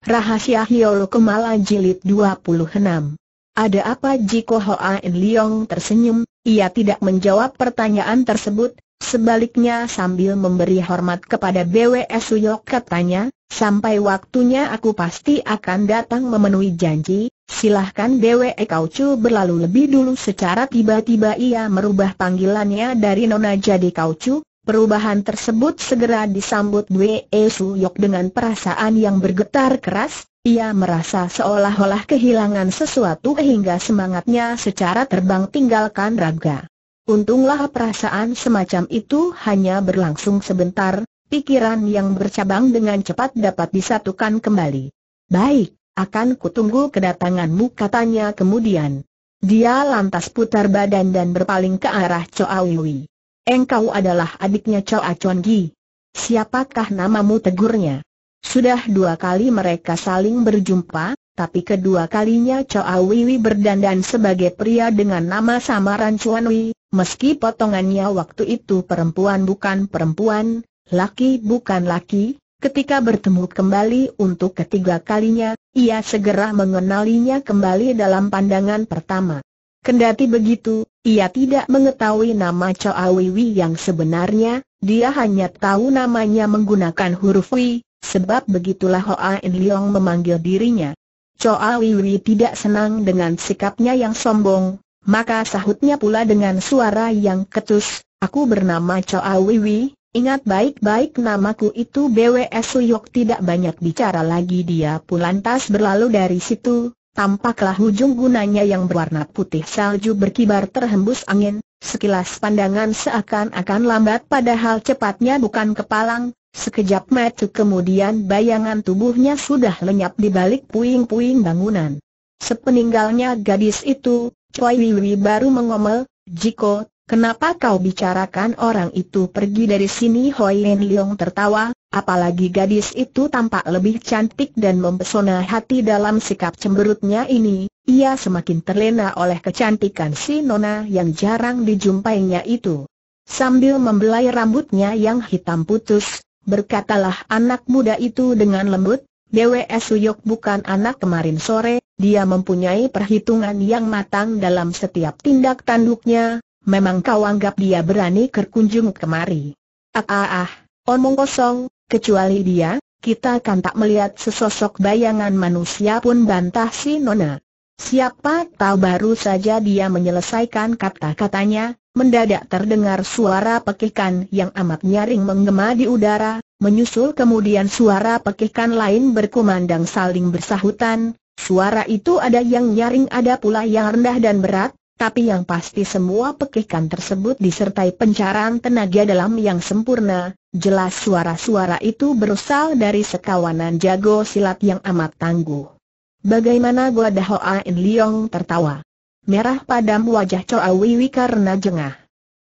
Rahasia Hiolo Kemala Jilid 26 Ada apa Jiko In Leong tersenyum, ia tidak menjawab pertanyaan tersebut, sebaliknya sambil memberi hormat kepada BWS Uyok katanya, sampai waktunya aku pasti akan datang memenuhi janji, silahkan BWE Kaucu berlalu lebih dulu secara tiba-tiba ia merubah panggilannya dari Nona jadi Kaucu, Perubahan tersebut segera disambut Wei e Suyok dengan perasaan yang bergetar keras, ia merasa seolah-olah kehilangan sesuatu hingga semangatnya secara terbang tinggalkan raga. Untunglah perasaan semacam itu hanya berlangsung sebentar, pikiran yang bercabang dengan cepat dapat disatukan kembali. Baik, akan kutunggu kedatanganmu katanya kemudian. Dia lantas putar badan dan berpaling ke arah Wiwi. Engkau adalah adiknya Chow Acon Gi. Siapakah namamu tegurnya? Sudah dua kali mereka saling berjumpa, tapi kedua kalinya Chow Awiwi berdandan sebagai pria dengan nama samaran Chuan Wi, meski potongannya waktu itu perempuan bukan perempuan, laki bukan laki, ketika bertemu kembali untuk ketiga kalinya, ia segera mengenalinya kembali dalam pandangan pertama. Kendati begitu, ia tidak mengetahui nama Choa Wiwi yang sebenarnya, dia hanya tahu namanya menggunakan huruf Wi, sebab begitulah Hoa In Leong memanggil dirinya. Choa Wiwi tidak senang dengan sikapnya yang sombong, maka sahutnya pula dengan suara yang ketus, Aku bernama Choa Wiwi, ingat baik-baik namaku itu BWS Suyok tidak banyak bicara lagi dia pun lantas berlalu dari situ, Tampaklah ujung gunanya yang berwarna putih salju berkibar terhembus angin, sekilas pandangan seakan-akan lambat padahal cepatnya bukan kepalang, sekejap mata kemudian bayangan tubuhnya sudah lenyap di balik puing-puing bangunan. Sepeninggalnya gadis itu, Choi Wiwi baru mengomel, Jiko, kenapa kau bicarakan orang itu pergi dari sini Hoi Yen Leong tertawa, Apalagi gadis itu tampak lebih cantik dan mempesona hati dalam sikap cemberutnya ini, ia semakin terlena oleh kecantikan si Nona yang jarang dijumpainya itu. Sambil membelai rambutnya yang hitam putus, berkatalah anak muda itu dengan lembut, Dewa Suyok bukan anak kemarin sore, dia mempunyai perhitungan yang matang dalam setiap tindak tanduknya, memang kau anggap dia berani berkunjung kemari. Ah ah ah, omong kosong, Kecuali dia, kita kan tak melihat sesosok bayangan manusia pun bantah si Nona. Siapa tahu baru saja dia menyelesaikan kata-katanya, mendadak terdengar suara pekikan yang amat nyaring menggema di udara, menyusul kemudian suara pekikan lain berkumandang saling bersahutan, suara itu ada yang nyaring ada pula yang rendah dan berat, tapi yang pasti semua pekikan tersebut disertai pencaran tenaga dalam yang sempurna, Jelas suara-suara itu berasal dari sekawanan jago silat yang amat tangguh. Bagaimana Hoa In Liong tertawa. Merah padam wajah Choa Wiwi karena jengah.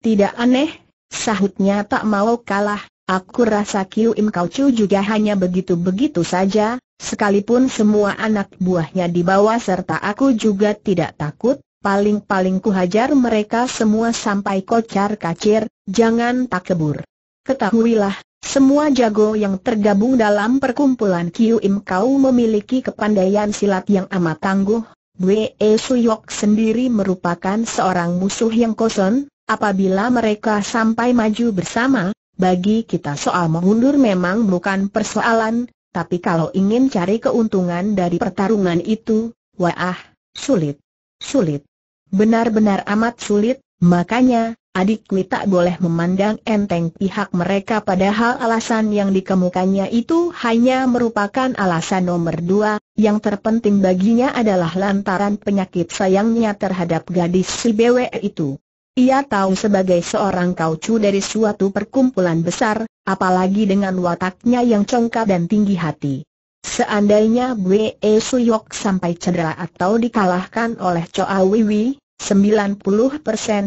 Tidak aneh, sahutnya tak mau kalah, aku rasa Kiu Im Kau Chu juga hanya begitu-begitu saja, sekalipun semua anak buahnya dibawa serta aku juga tidak takut, paling-paling kuhajar mereka semua sampai kocar kacir, jangan tak kebur. Ketahuilah, semua jago yang tergabung dalam perkumpulan Kiu Im Kau memiliki kepandaian silat yang amat tangguh. Wei Suyok sendiri merupakan seorang musuh yang kosong, apabila mereka sampai maju bersama, bagi kita soal mengundur memang bukan persoalan, tapi kalau ingin cari keuntungan dari pertarungan itu, wah, sulit. Sulit. Benar-benar amat sulit, makanya, adikku tak boleh memandang enteng pihak mereka padahal alasan yang dikemukannya itu hanya merupakan alasan nomor dua, yang terpenting baginya adalah lantaran penyakit sayangnya terhadap gadis si BW itu. Ia tahu sebagai seorang kaucu dari suatu perkumpulan besar, apalagi dengan wataknya yang congkak dan tinggi hati. Seandainya Bwe Suyok sampai cedera atau dikalahkan oleh Choa Wiwi, 90%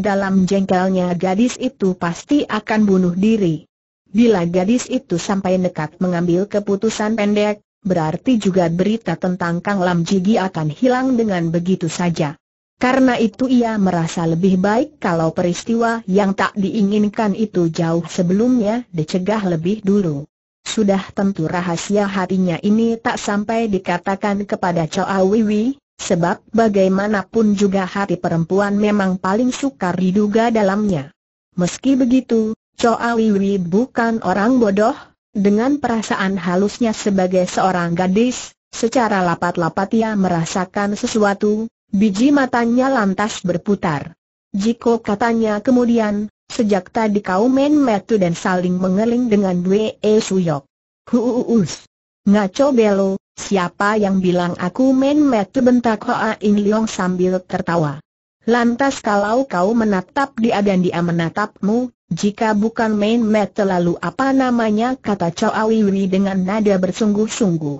dalam jengkelnya gadis itu pasti akan bunuh diri. Bila gadis itu sampai nekat mengambil keputusan pendek, berarti juga berita tentang Kang Lam Jigi akan hilang dengan begitu saja. Karena itu ia merasa lebih baik kalau peristiwa yang tak diinginkan itu jauh sebelumnya dicegah lebih dulu. Sudah tentu rahasia hatinya ini tak sampai dikatakan kepada Choa Wiwi, Sebab bagaimanapun juga hati perempuan memang paling sukar diduga dalamnya. Meski begitu, Choa Wiwi bukan orang bodoh, dengan perasaan halusnya sebagai seorang gadis, secara lapat-lapat ia merasakan sesuatu, biji matanya lantas berputar. Jiko katanya kemudian, sejak tadi kau main metu dan saling mengeling dengan Dwe e Suyok. Huus. Ngaco belo, Siapa yang bilang aku main metu bentak Hoa In Leong sambil tertawa. Lantas kalau kau menatap dia dan dia menatapmu, jika bukan main metu lalu apa namanya kata Choa Wiwi dengan nada bersungguh-sungguh.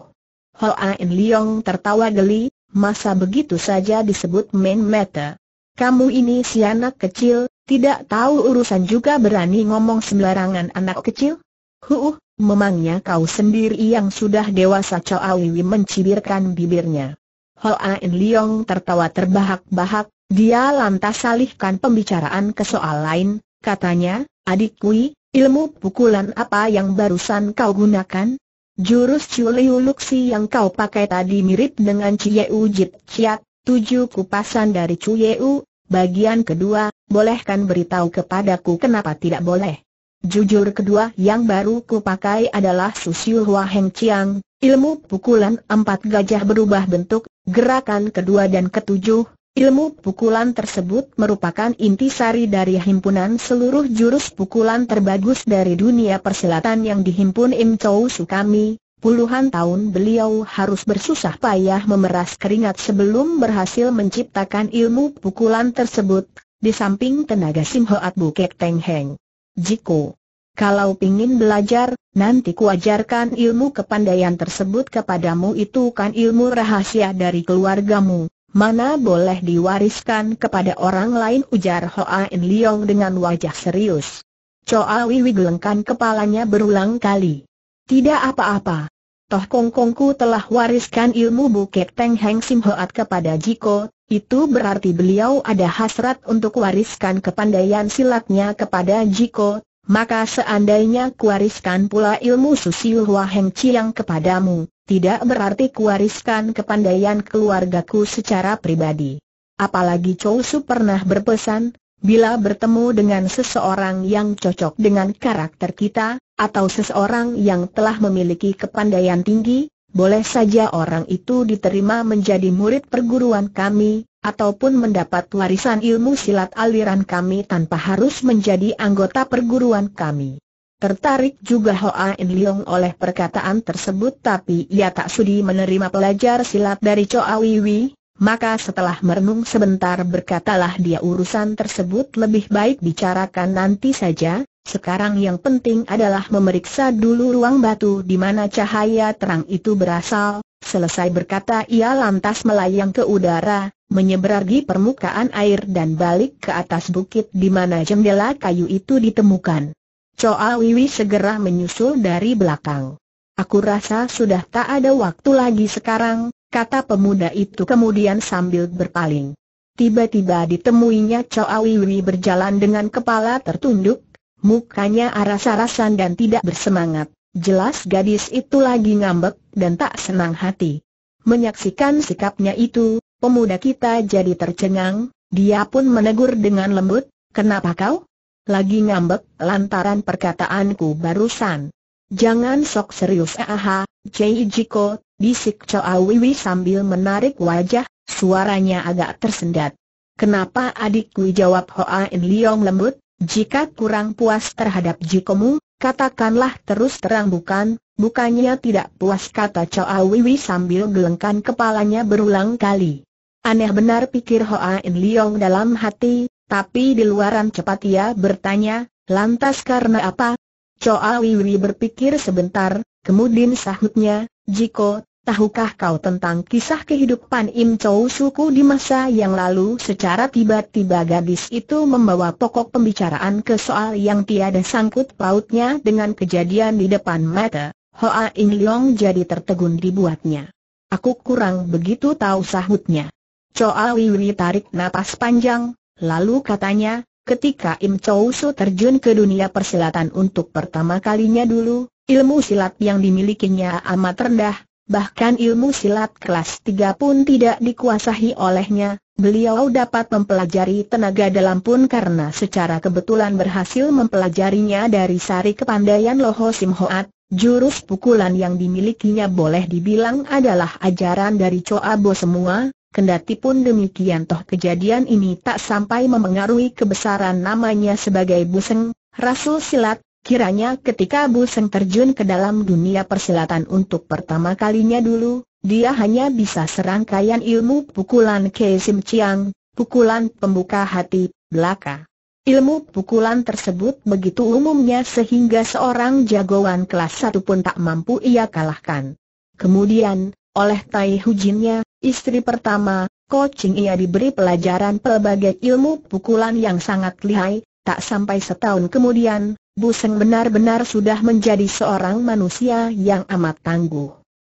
Hoa In Leong tertawa geli, masa begitu saja disebut main metu. Kamu ini si anak kecil, tidak tahu urusan juga berani ngomong sembarangan anak kecil? Huh, memangnya kau sendiri yang sudah dewasa Chow Awiwi mencibirkan bibirnya. Ain Leong tertawa terbahak-bahak, dia lantas alihkan pembicaraan ke soal lain, katanya, adik Kui, ilmu pukulan apa yang barusan kau gunakan? Jurus Chuliu Luxi yang kau pakai tadi mirip dengan Cieu Jit Ciat, tujuh kupasan dari Cieu, bagian kedua, bolehkan beritahu kepadaku kenapa tidak boleh. Jujur kedua yang baru kupakai adalah Susiu Hua Heng Chiang, ilmu pukulan empat gajah berubah bentuk, gerakan kedua dan ketujuh, Ilmu pukulan tersebut merupakan inti sari dari himpunan seluruh jurus pukulan terbagus dari dunia perselatan yang dihimpun Im Chou Sukami. Puluhan tahun beliau harus bersusah payah memeras keringat sebelum berhasil menciptakan ilmu pukulan tersebut, di samping tenaga Sim Hoat Bukek Teng Heng. Jiko. Kalau pingin belajar, nanti kuajarkan ilmu kepandaian tersebut kepadamu itu kan ilmu rahasia dari keluargamu, mana boleh diwariskan kepada orang lain ujar Hoa In Leong dengan wajah serius. Choa Wiwi gelengkan kepalanya berulang kali. Tidak apa-apa. Toh Kongkongku telah wariskan ilmu Bukit teng Heng Sim Hoat kepada Jiko, itu berarti beliau ada hasrat untuk wariskan kepandaian silatnya kepada Jiko, maka seandainya kuwariskan pula ilmu Susiu Hua Heng Chiang kepadamu, tidak berarti kuwariskan kepandaian keluargaku secara pribadi. Apalagi Chou Su pernah berpesan, bila bertemu dengan seseorang yang cocok dengan karakter kita, atau seseorang yang telah memiliki kepandaian tinggi, boleh saja orang itu diterima menjadi murid perguruan kami, ataupun mendapat warisan ilmu silat aliran kami tanpa harus menjadi anggota perguruan kami. Tertarik juga Hoa In Leong oleh perkataan tersebut tapi ia tak sudi menerima pelajar silat dari Choa Wiwi, maka setelah merenung sebentar berkatalah dia urusan tersebut lebih baik bicarakan nanti saja, sekarang yang penting adalah memeriksa dulu ruang batu di mana cahaya terang itu berasal. Selesai berkata ia lantas melayang ke udara, menyeberangi permukaan air dan balik ke atas bukit di mana jendela kayu itu ditemukan. Choa Wiwi segera menyusul dari belakang. Aku rasa sudah tak ada waktu lagi sekarang, kata pemuda itu kemudian sambil berpaling. Tiba-tiba ditemuinya Choa Wiwi berjalan dengan kepala tertunduk, Mukanya aras-arasan dan tidak bersemangat. Jelas gadis itu lagi ngambek dan tak senang hati. Menyaksikan sikapnya itu, pemuda kita jadi tercengang, dia pun menegur dengan lembut, kenapa kau? Lagi ngambek lantaran perkataanku barusan. Jangan sok serius aha, Jai Jiko, bisik Choa Wiwi sambil menarik wajah, suaranya agak tersendat. Kenapa adikku jawab Hoa In Leong lembut? Jika kurang puas terhadap jikomu, katakanlah terus terang bukan, bukannya tidak puas kata Choa Wiwi sambil gelengkan kepalanya berulang kali. Aneh benar pikir Hoa In Leong dalam hati, tapi di luaran cepat ia bertanya, lantas karena apa? Choa Wiwi berpikir sebentar, kemudian sahutnya, Jiko, Tahukah kau tentang kisah kehidupan Im Chow Suku di masa yang lalu secara tiba-tiba gadis itu membawa pokok pembicaraan ke soal yang tiada sangkut pautnya dengan kejadian di depan mata. Hoa In Leong jadi tertegun dibuatnya. Aku kurang begitu tahu sahutnya. Choa Wiwi tarik napas panjang, lalu katanya, ketika Im Chow Su terjun ke dunia persilatan untuk pertama kalinya dulu, ilmu silat yang dimilikinya amat rendah, bahkan ilmu silat kelas 3 pun tidak dikuasahi olehnya, beliau dapat mempelajari tenaga dalam pun karena secara kebetulan berhasil mempelajarinya dari sari kepandaian Loho Simhoat. jurus pukulan yang dimilikinya boleh dibilang adalah ajaran dari Choa semua, Kendati pun demikian toh kejadian ini tak sampai memengaruhi kebesaran namanya sebagai Buseng, Rasul Silat, Kiranya ketika Bu Seng terjun ke dalam dunia persilatan untuk pertama kalinya dulu, dia hanya bisa serangkaian ilmu pukulan Sim Chiang, pukulan pembuka hati, belaka. Ilmu pukulan tersebut begitu umumnya sehingga seorang jagoan kelas satu pun tak mampu ia kalahkan. Kemudian, oleh Tai Hujinnya, istri pertama, Ko Ching ia diberi pelajaran pelbagai ilmu pukulan yang sangat lihai, tak sampai setahun kemudian, Buseng benar-benar sudah menjadi seorang manusia yang amat tangguh.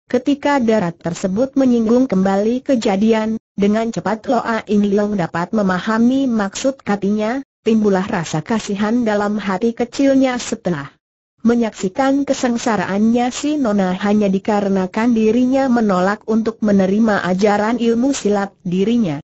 Ketika darat tersebut menyinggung kembali kejadian, dengan cepat Loa In Leong dapat memahami maksud katinya, timbulah rasa kasihan dalam hati kecilnya setelah menyaksikan kesengsaraannya si Nona hanya dikarenakan dirinya menolak untuk menerima ajaran ilmu silat dirinya.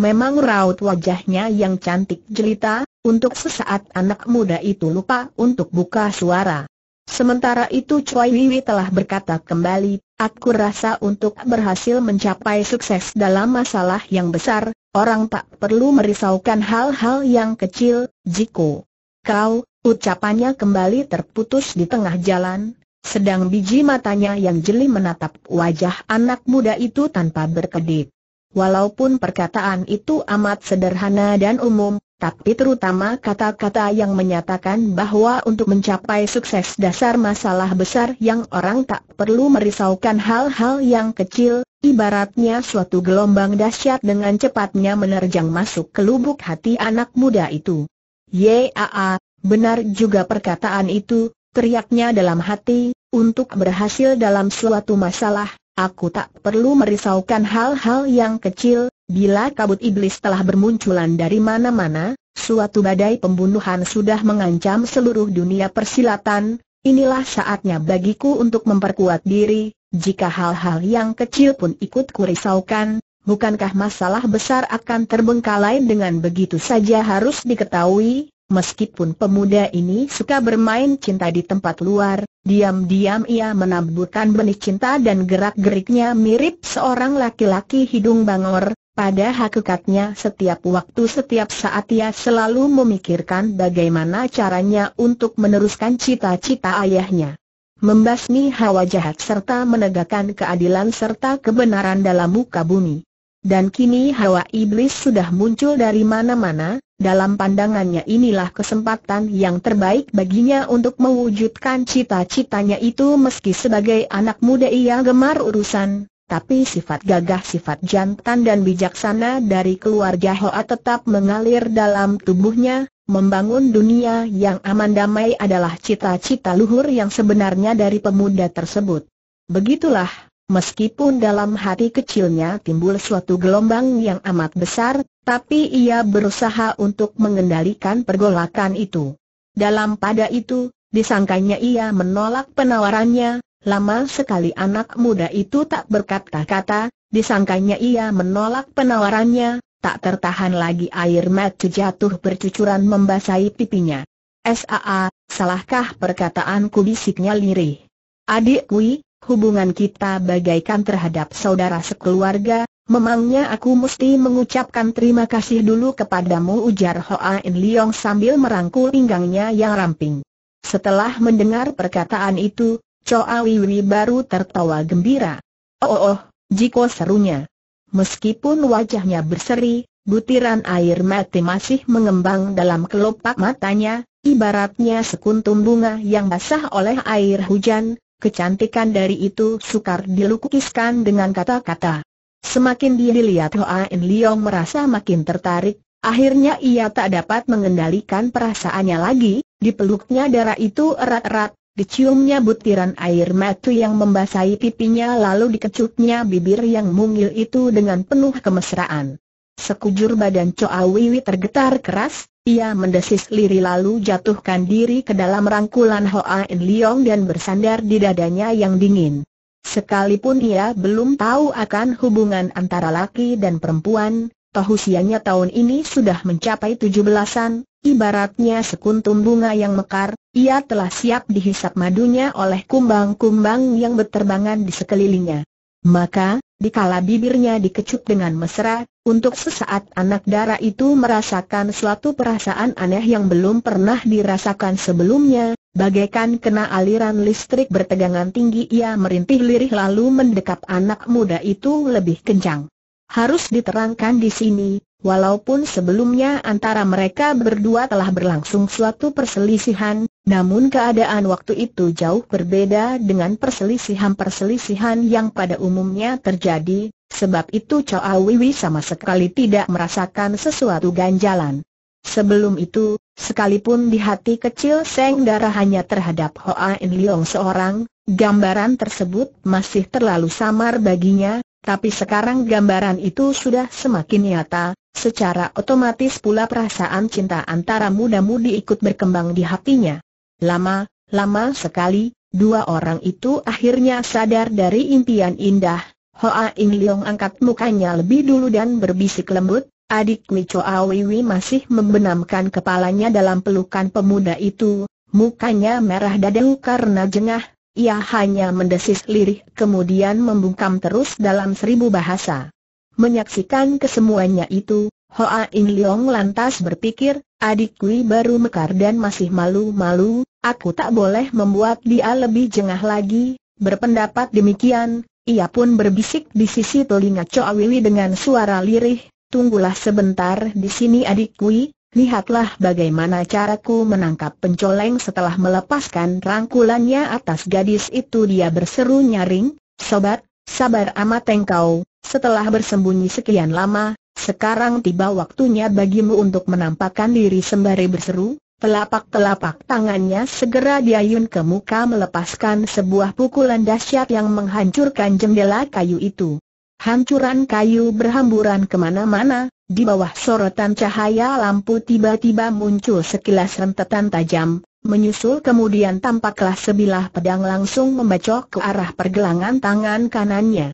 Memang raut wajahnya yang cantik jelita, untuk sesaat anak muda itu lupa untuk buka suara. Sementara itu Choi Wiwi telah berkata kembali, aku rasa untuk berhasil mencapai sukses dalam masalah yang besar, orang tak perlu merisaukan hal-hal yang kecil, Jiko. Kau, ucapannya kembali terputus di tengah jalan, sedang biji matanya yang jeli menatap wajah anak muda itu tanpa berkedip. Walaupun perkataan itu amat sederhana dan umum, tapi terutama kata-kata yang menyatakan bahwa untuk mencapai sukses dasar masalah besar yang orang tak perlu merisaukan hal-hal yang kecil, ibaratnya suatu gelombang dahsyat dengan cepatnya menerjang masuk ke lubuk hati anak muda itu. Yaa, benar juga perkataan itu, teriaknya dalam hati, untuk berhasil dalam suatu masalah, Aku tak perlu merisaukan hal-hal yang kecil, bila kabut iblis telah bermunculan dari mana-mana, suatu badai pembunuhan sudah mengancam seluruh dunia persilatan, inilah saatnya bagiku untuk memperkuat diri, jika hal-hal yang kecil pun ikut kurisaukan, bukankah masalah besar akan terbengkalai dengan begitu saja harus diketahui, Meskipun pemuda ini suka bermain cinta di tempat luar, diam-diam ia menaburkan benih cinta dan gerak-geriknya mirip seorang laki-laki hidung bangor, pada hakikatnya setiap waktu setiap saat ia selalu memikirkan bagaimana caranya untuk meneruskan cita-cita ayahnya. Membasmi hawa jahat serta menegakkan keadilan serta kebenaran dalam muka bumi. Dan kini hawa iblis sudah muncul dari mana-mana, dalam pandangannya inilah kesempatan yang terbaik baginya untuk mewujudkan cita-citanya itu meski sebagai anak muda ia gemar urusan, tapi sifat gagah sifat jantan dan bijaksana dari keluarga Hoa tetap mengalir dalam tubuhnya, membangun dunia yang aman damai adalah cita-cita luhur yang sebenarnya dari pemuda tersebut. Begitulah Meskipun dalam hati kecilnya timbul suatu gelombang yang amat besar, tapi ia berusaha untuk mengendalikan pergolakan itu. Dalam pada itu, disangkanya ia menolak penawarannya, lama sekali anak muda itu tak berkata-kata, disangkanya ia menolak penawarannya, tak tertahan lagi air mata jatuh bercucuran membasahi pipinya. Saa, salahkah perkataanku bisiknya lirih? Adikku, hubungan kita bagaikan terhadap saudara sekeluarga, memangnya aku mesti mengucapkan terima kasih dulu kepadamu ujar Hoa In Leong sambil merangkul pinggangnya yang ramping. Setelah mendengar perkataan itu, Choa Wiwi baru tertawa gembira. Oh oh, oh Jiko serunya. Meskipun wajahnya berseri, butiran air mati masih mengembang dalam kelopak matanya, ibaratnya sekuntum bunga yang basah oleh air hujan, kecantikan dari itu sukar dilukiskan dengan kata-kata. Semakin dia dilihat Hoa In Leong merasa makin tertarik, akhirnya ia tak dapat mengendalikan perasaannya lagi, dipeluknya darah itu erat-erat, diciumnya butiran air mata yang membasahi pipinya lalu dikecutnya bibir yang mungil itu dengan penuh kemesraan. Sekujur badan Choa Wiwi tergetar keras, ia mendesis liri lalu jatuhkan diri ke dalam rangkulan Hoa In Leong dan bersandar di dadanya yang dingin. Sekalipun ia belum tahu akan hubungan antara laki dan perempuan, toh usianya tahun ini sudah mencapai tujuh belasan, ibaratnya sekuntum bunga yang mekar, ia telah siap dihisap madunya oleh kumbang-kumbang yang berterbangan di sekelilingnya. Maka, dikala bibirnya dikecup dengan mesra, untuk sesaat anak dara itu merasakan suatu perasaan aneh yang belum pernah dirasakan sebelumnya, bagaikan kena aliran listrik bertegangan tinggi ia merintih lirih lalu mendekap anak muda itu lebih kencang. Harus diterangkan di sini, walaupun sebelumnya antara mereka berdua telah berlangsung suatu perselisihan, namun keadaan waktu itu jauh berbeda dengan perselisihan-perselisihan yang pada umumnya terjadi, Sebab itu Choa Wiwi sama sekali tidak merasakan sesuatu ganjalan. Sebelum itu, sekalipun di hati kecil Seng Dara hanya terhadap Hoa In Leong seorang, gambaran tersebut masih terlalu samar baginya, tapi sekarang gambaran itu sudah semakin nyata, secara otomatis pula perasaan cinta antara muda-mudi ikut berkembang di hatinya. Lama, lama sekali, dua orang itu akhirnya sadar dari impian indah, Hoa In Leong angkat mukanya lebih dulu dan berbisik lembut, adik Micho Awiwi masih membenamkan kepalanya dalam pelukan pemuda itu, mukanya merah dadu karena jengah, ia hanya mendesis lirih kemudian membungkam terus dalam seribu bahasa. Menyaksikan kesemuanya itu, Hoa In Leong lantas berpikir, Adik adikku baru mekar dan masih malu-malu, aku tak boleh membuat dia lebih jengah lagi, berpendapat demikian, ia pun berbisik di sisi telinga Choa Wiwi dengan suara lirih, tunggulah sebentar di sini adik kui, lihatlah bagaimana caraku menangkap pencoleng setelah melepaskan rangkulannya atas gadis itu dia berseru nyaring, sobat, sabar amat engkau, setelah bersembunyi sekian lama, sekarang tiba waktunya bagimu untuk menampakkan diri sembari berseru, Telapak-telapak tangannya segera diayun ke muka melepaskan sebuah pukulan dahsyat yang menghancurkan jendela kayu itu. Hancuran kayu berhamburan kemana-mana, di bawah sorotan cahaya lampu tiba-tiba muncul sekilas rentetan tajam, menyusul kemudian tampaklah sebilah pedang langsung membacok ke arah pergelangan tangan kanannya.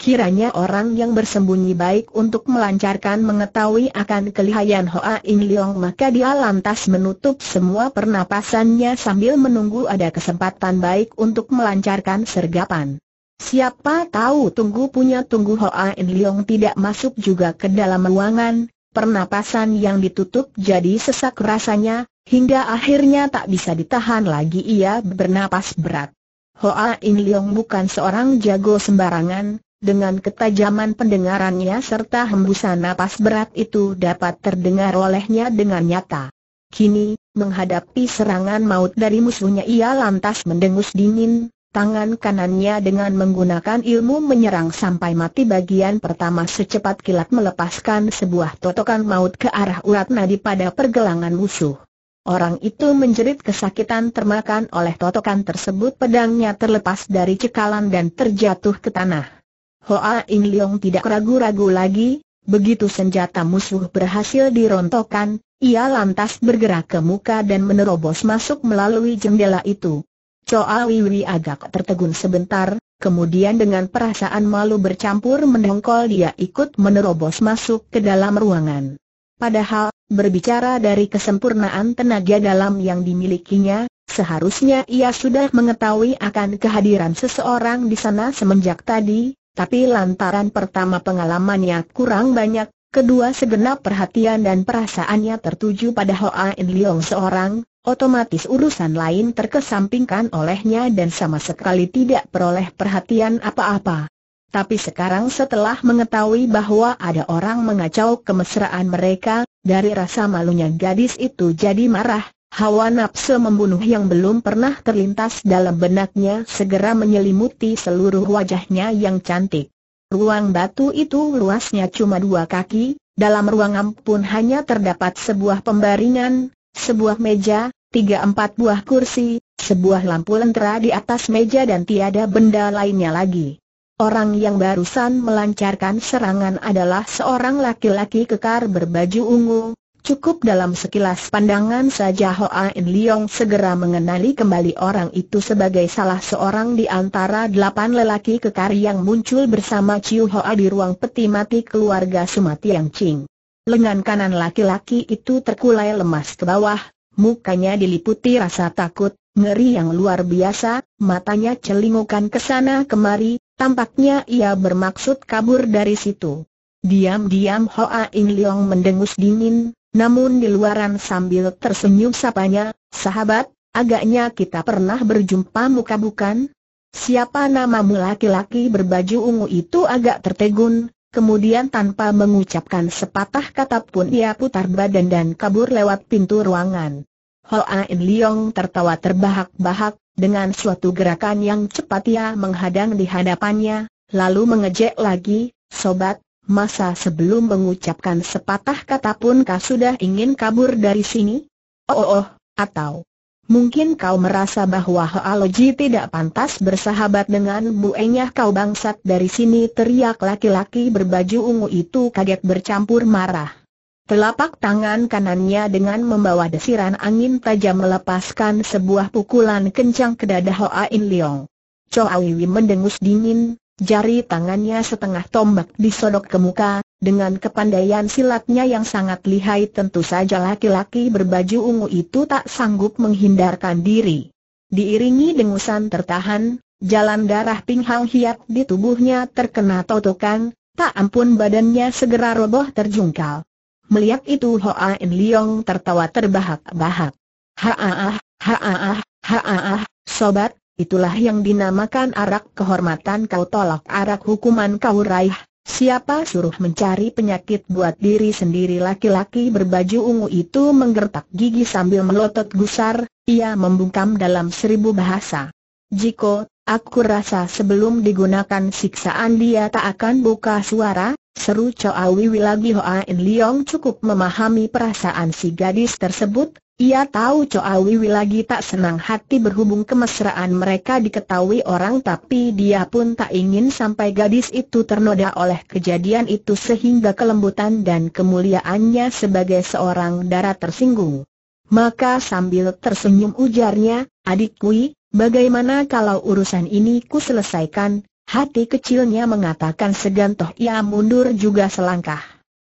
Kiranya orang yang bersembunyi baik untuk melancarkan mengetahui akan kelihayan Hoa In Leong maka dia lantas menutup semua pernapasannya sambil menunggu ada kesempatan baik untuk melancarkan sergapan. Siapa tahu tunggu punya tunggu Hoa In Leong tidak masuk juga ke dalam ruangan, pernapasan yang ditutup jadi sesak rasanya, hingga akhirnya tak bisa ditahan lagi ia bernapas berat. Hoa In Leong bukan seorang jago sembarangan, dengan ketajaman pendengarannya serta hembusan napas berat itu dapat terdengar olehnya dengan nyata. Kini, menghadapi serangan maut dari musuhnya ia lantas mendengus dingin, tangan kanannya dengan menggunakan ilmu menyerang sampai mati bagian pertama secepat kilat melepaskan sebuah totokan maut ke arah urat nadi pada pergelangan musuh. Orang itu menjerit kesakitan termakan oleh totokan tersebut pedangnya terlepas dari cekalan dan terjatuh ke tanah. Hoa In Leong tidak ragu-ragu lagi, begitu senjata musuh berhasil dirontokkan, ia lantas bergerak ke muka dan menerobos masuk melalui jendela itu. Choa Wiwi agak tertegun sebentar, kemudian dengan perasaan malu bercampur mendongkol dia ikut menerobos masuk ke dalam ruangan. Padahal, berbicara dari kesempurnaan tenaga dalam yang dimilikinya, seharusnya ia sudah mengetahui akan kehadiran seseorang di sana semenjak tadi, tapi lantaran pertama pengalamannya kurang banyak, kedua segenap perhatian dan perasaannya tertuju pada Hoa In Leong seorang, otomatis urusan lain terkesampingkan olehnya dan sama sekali tidak peroleh perhatian apa-apa. Tapi sekarang setelah mengetahui bahwa ada orang mengacau kemesraan mereka, dari rasa malunya gadis itu jadi marah, Hawa nafsu membunuh yang belum pernah terlintas dalam benaknya segera menyelimuti seluruh wajahnya yang cantik. Ruang batu itu luasnya cuma dua kaki, dalam ruangan pun hanya terdapat sebuah pembaringan, sebuah meja, tiga empat buah kursi, sebuah lampu lentera di atas meja dan tiada benda lainnya lagi. Orang yang barusan melancarkan serangan adalah seorang laki-laki kekar berbaju ungu, Cukup dalam sekilas pandangan saja Hoa In Leong segera mengenali kembali orang itu sebagai salah seorang di antara delapan lelaki kekar yang muncul bersama Chiu Hoa di ruang peti mati keluarga Sumati Yang Ching. Lengan kanan laki-laki itu terkulai lemas ke bawah, mukanya diliputi rasa takut, ngeri yang luar biasa, matanya celingukan ke sana kemari, tampaknya ia bermaksud kabur dari situ. Diam-diam Hoa In Leong mendengus dingin, namun di luaran sambil tersenyum sapanya, sahabat, agaknya kita pernah berjumpa muka bukan? Siapa namamu laki-laki berbaju ungu itu agak tertegun, kemudian tanpa mengucapkan sepatah kata pun ia putar badan dan kabur lewat pintu ruangan. Ain Liong tertawa terbahak-bahak, dengan suatu gerakan yang cepat ia menghadang di hadapannya, lalu mengejek lagi, Sobat, Masa sebelum mengucapkan sepatah kata pun kau sudah ingin kabur dari sini? Oh, oh, oh atau mungkin kau merasa bahwa Hoaloji tidak pantas bersahabat dengan buenya kau bangsat dari sini teriak laki-laki berbaju ungu itu kaget bercampur marah. Telapak tangan kanannya dengan membawa desiran angin tajam melepaskan sebuah pukulan kencang ke dada Hoa In Leong. Chow Awiwi mendengus dingin, Jari tangannya setengah tombak disodok ke muka, dengan kepandaian silatnya yang sangat lihai tentu saja laki-laki berbaju ungu itu tak sanggup menghindarkan diri. Diiringi dengusan tertahan, jalan darah pinghang hiap di tubuhnya terkena totokan, tak ampun badannya segera roboh terjungkal. Melihat itu Hoa In Leong tertawa terbahak-bahak. Haaah, haaah, haaah, sobat, Itulah yang dinamakan arak kehormatan kau tolak arak hukuman kau raih. Siapa suruh mencari penyakit buat diri sendiri laki-laki berbaju ungu itu menggertak gigi sambil melotot gusar, ia membungkam dalam seribu bahasa. Jiko, aku rasa sebelum digunakan siksaan dia tak akan buka suara, seru lagi Hoa In Leong cukup memahami perasaan si gadis tersebut, ia tahu Choa Wiwi lagi tak senang hati berhubung kemesraan mereka diketahui orang tapi dia pun tak ingin sampai gadis itu ternoda oleh kejadian itu sehingga kelembutan dan kemuliaannya sebagai seorang darah tersinggung. Maka sambil tersenyum ujarnya, adik Kui, bagaimana kalau urusan ini ku selesaikan, Hati kecilnya mengatakan segantoh ia mundur juga selangkah.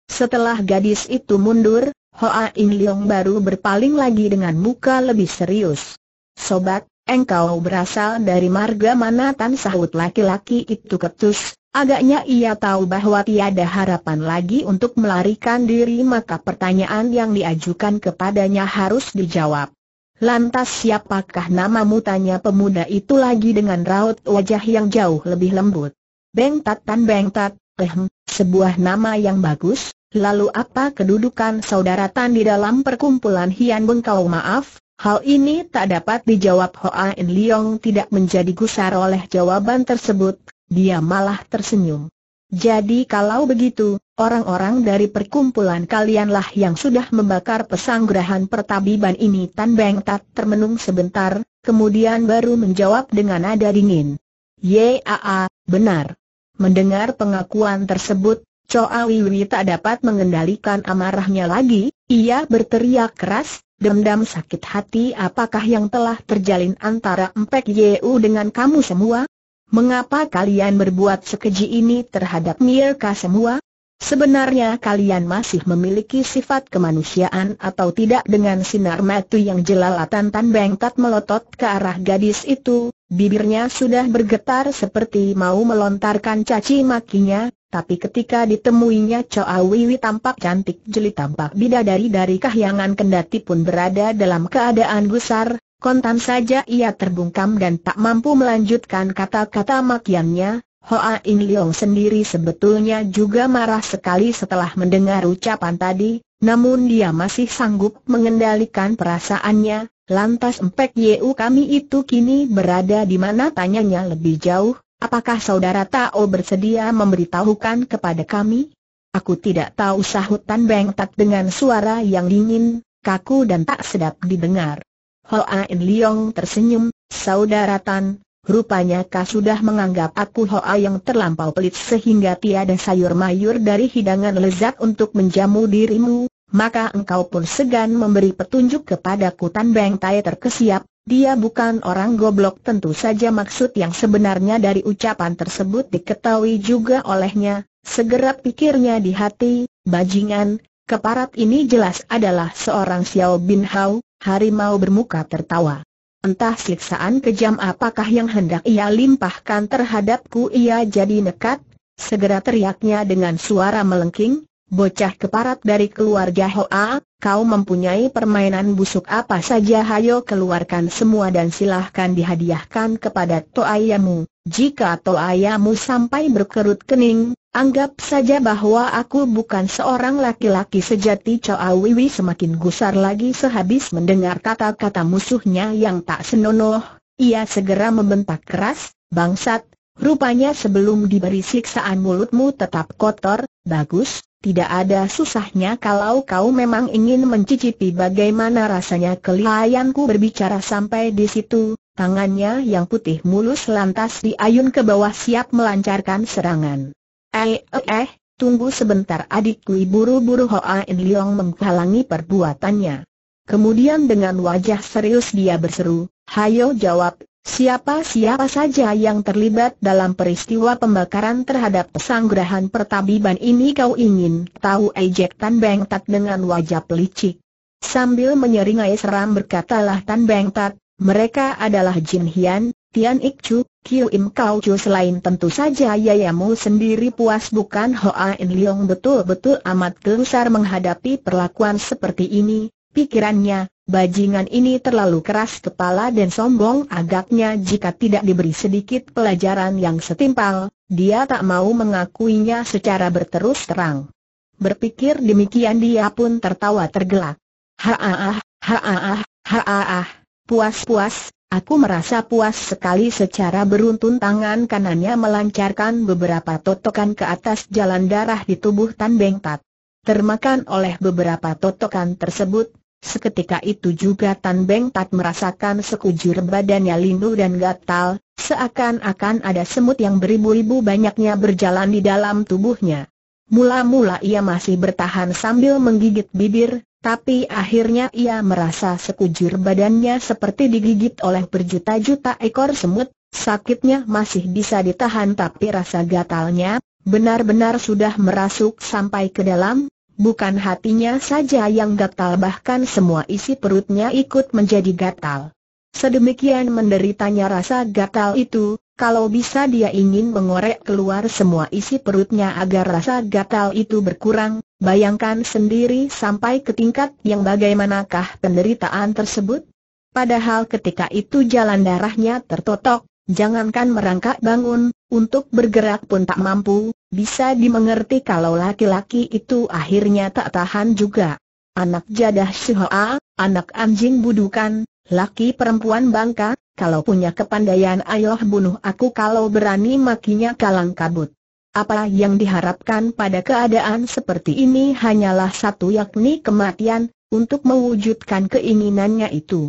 Setelah gadis itu mundur, Hoa In Leong baru berpaling lagi dengan muka lebih serius. Sobat, engkau berasal dari marga mana Tan sahut laki-laki itu ketus, Agaknya ia tahu bahwa tiada harapan lagi untuk melarikan diri maka pertanyaan yang diajukan kepadanya harus dijawab. Lantas siapakah nama mutanya pemuda itu lagi dengan raut wajah yang jauh lebih lembut. Bengtat Tan Bengtat, ehm, sebuah nama yang bagus, lalu apa kedudukan saudara Tan di dalam perkumpulan Hian Bengkau maaf, hal ini tak dapat dijawab Hoa In Leong tidak menjadi gusar oleh jawaban tersebut, dia malah tersenyum. Jadi kalau begitu, orang-orang dari perkumpulan kalianlah yang sudah membakar pesanggrahan pertabiban ini Tan Beng Tat termenung sebentar, kemudian baru menjawab dengan nada dingin. Yaa, benar. Mendengar pengakuan tersebut, Choa Wiwi tak dapat mengendalikan amarahnya lagi, ia berteriak keras, dendam sakit hati apakah yang telah terjalin antara Empek Yeu dengan kamu semua? Mengapa kalian berbuat sekeji ini terhadap Mirka semua? Sebenarnya kalian masih memiliki sifat kemanusiaan atau tidak dengan sinar matu yang jelalatan Tan Bengkat melotot ke arah gadis itu, bibirnya sudah bergetar seperti mau melontarkan caci makinya, tapi ketika ditemuinya Choa Wiwi tampak cantik jeli tampak bidadari dari kahyangan kendati pun berada dalam keadaan gusar, kontan saja ia terbungkam dan tak mampu melanjutkan kata-kata makiannya, Hoa In Leong sendiri sebetulnya juga marah sekali setelah mendengar ucapan tadi, namun dia masih sanggup mengendalikan perasaannya, lantas Empek Yeu kami itu kini berada di mana tanyanya lebih jauh, Apakah saudara Tao bersedia memberitahukan kepada kami? Aku tidak tahu sahut Tan Beng Tat dengan suara yang dingin, kaku dan tak sedap didengar. Ain Liong tersenyum, saudara Tan, rupanya kau sudah menganggap aku Hoa yang terlampau pelit sehingga tiada sayur mayur dari hidangan lezat untuk menjamu dirimu, maka engkau pun segan memberi petunjuk kepadaku Tan Beng Tai terkesiap, dia bukan orang goblok tentu saja maksud yang sebenarnya dari ucapan tersebut diketahui juga olehnya, segera pikirnya di hati, bajingan, keparat ini jelas adalah seorang Xiao Bin Hao, harimau bermuka tertawa. Entah siksaan kejam apakah yang hendak ia limpahkan terhadapku ia jadi nekat, segera teriaknya dengan suara melengking, Bocah keparat dari keluarga Hoa, kau mempunyai permainan busuk apa saja hayo keluarkan semua dan silahkan dihadiahkan kepada toayamu. Jika toayamu sampai berkerut kening, anggap saja bahwa aku bukan seorang laki-laki sejati Choa Wiwi semakin gusar lagi sehabis mendengar kata-kata musuhnya yang tak senonoh. Ia segera membentak keras, bangsat, Rupanya sebelum diberi siksaan mulutmu tetap kotor, bagus, tidak ada susahnya kalau kau memang ingin mencicipi bagaimana rasanya kelihayanku berbicara sampai di situ, tangannya yang putih mulus lantas diayun ke bawah siap melancarkan serangan. Eh, eh, eh, tunggu sebentar adikku buru-buru Hoa In Leong menghalangi perbuatannya. Kemudian dengan wajah serius dia berseru, Hayo jawab, Siapa-siapa saja yang terlibat dalam peristiwa pembakaran terhadap pesanggrahan pertabiban ini kau ingin tahu ejek Tan Beng Tat dengan wajah pelicik. Sambil menyeringai seram berkatalah Tan Beng Tat, mereka adalah Jin Hian, Tian Ik Chu, Kiu Im Kau Chu selain tentu saja Yayamu sendiri puas bukan Hoa In Leong betul-betul amat gelisar menghadapi perlakuan seperti ini, pikirannya, Bajingan ini terlalu keras kepala dan sombong agaknya jika tidak diberi sedikit pelajaran yang setimpal, dia tak mau mengakuinya secara berterus terang. Berpikir demikian dia pun tertawa tergelak. Haaah, haaah, ah puas-puas, aku merasa puas sekali secara beruntun tangan kanannya melancarkan beberapa totokan ke atas jalan darah di tubuh Tan Beng Tat. Termakan oleh beberapa totokan tersebut, Seketika itu juga Tan Beng Tat merasakan sekujur badannya lindu dan gatal, seakan-akan ada semut yang beribu-ribu banyaknya berjalan di dalam tubuhnya. Mula-mula ia masih bertahan sambil menggigit bibir, tapi akhirnya ia merasa sekujur badannya seperti digigit oleh berjuta-juta ekor semut, sakitnya masih bisa ditahan tapi rasa gatalnya benar-benar sudah merasuk sampai ke dalam, bukan hatinya saja yang gatal bahkan semua isi perutnya ikut menjadi gatal. Sedemikian menderitanya rasa gatal itu, kalau bisa dia ingin mengorek keluar semua isi perutnya agar rasa gatal itu berkurang, bayangkan sendiri sampai ke tingkat yang bagaimanakah penderitaan tersebut. Padahal ketika itu jalan darahnya tertotok, Jangankan merangkak bangun, untuk bergerak pun tak mampu, bisa dimengerti kalau laki-laki itu akhirnya tak tahan juga. Anak jadah Syuhaa, anak anjing budukan, laki perempuan bangka, kalau punya kepandaian ayoh bunuh aku kalau berani makinya kalang kabut. Apa yang diharapkan pada keadaan seperti ini hanyalah satu yakni kematian, untuk mewujudkan keinginannya itu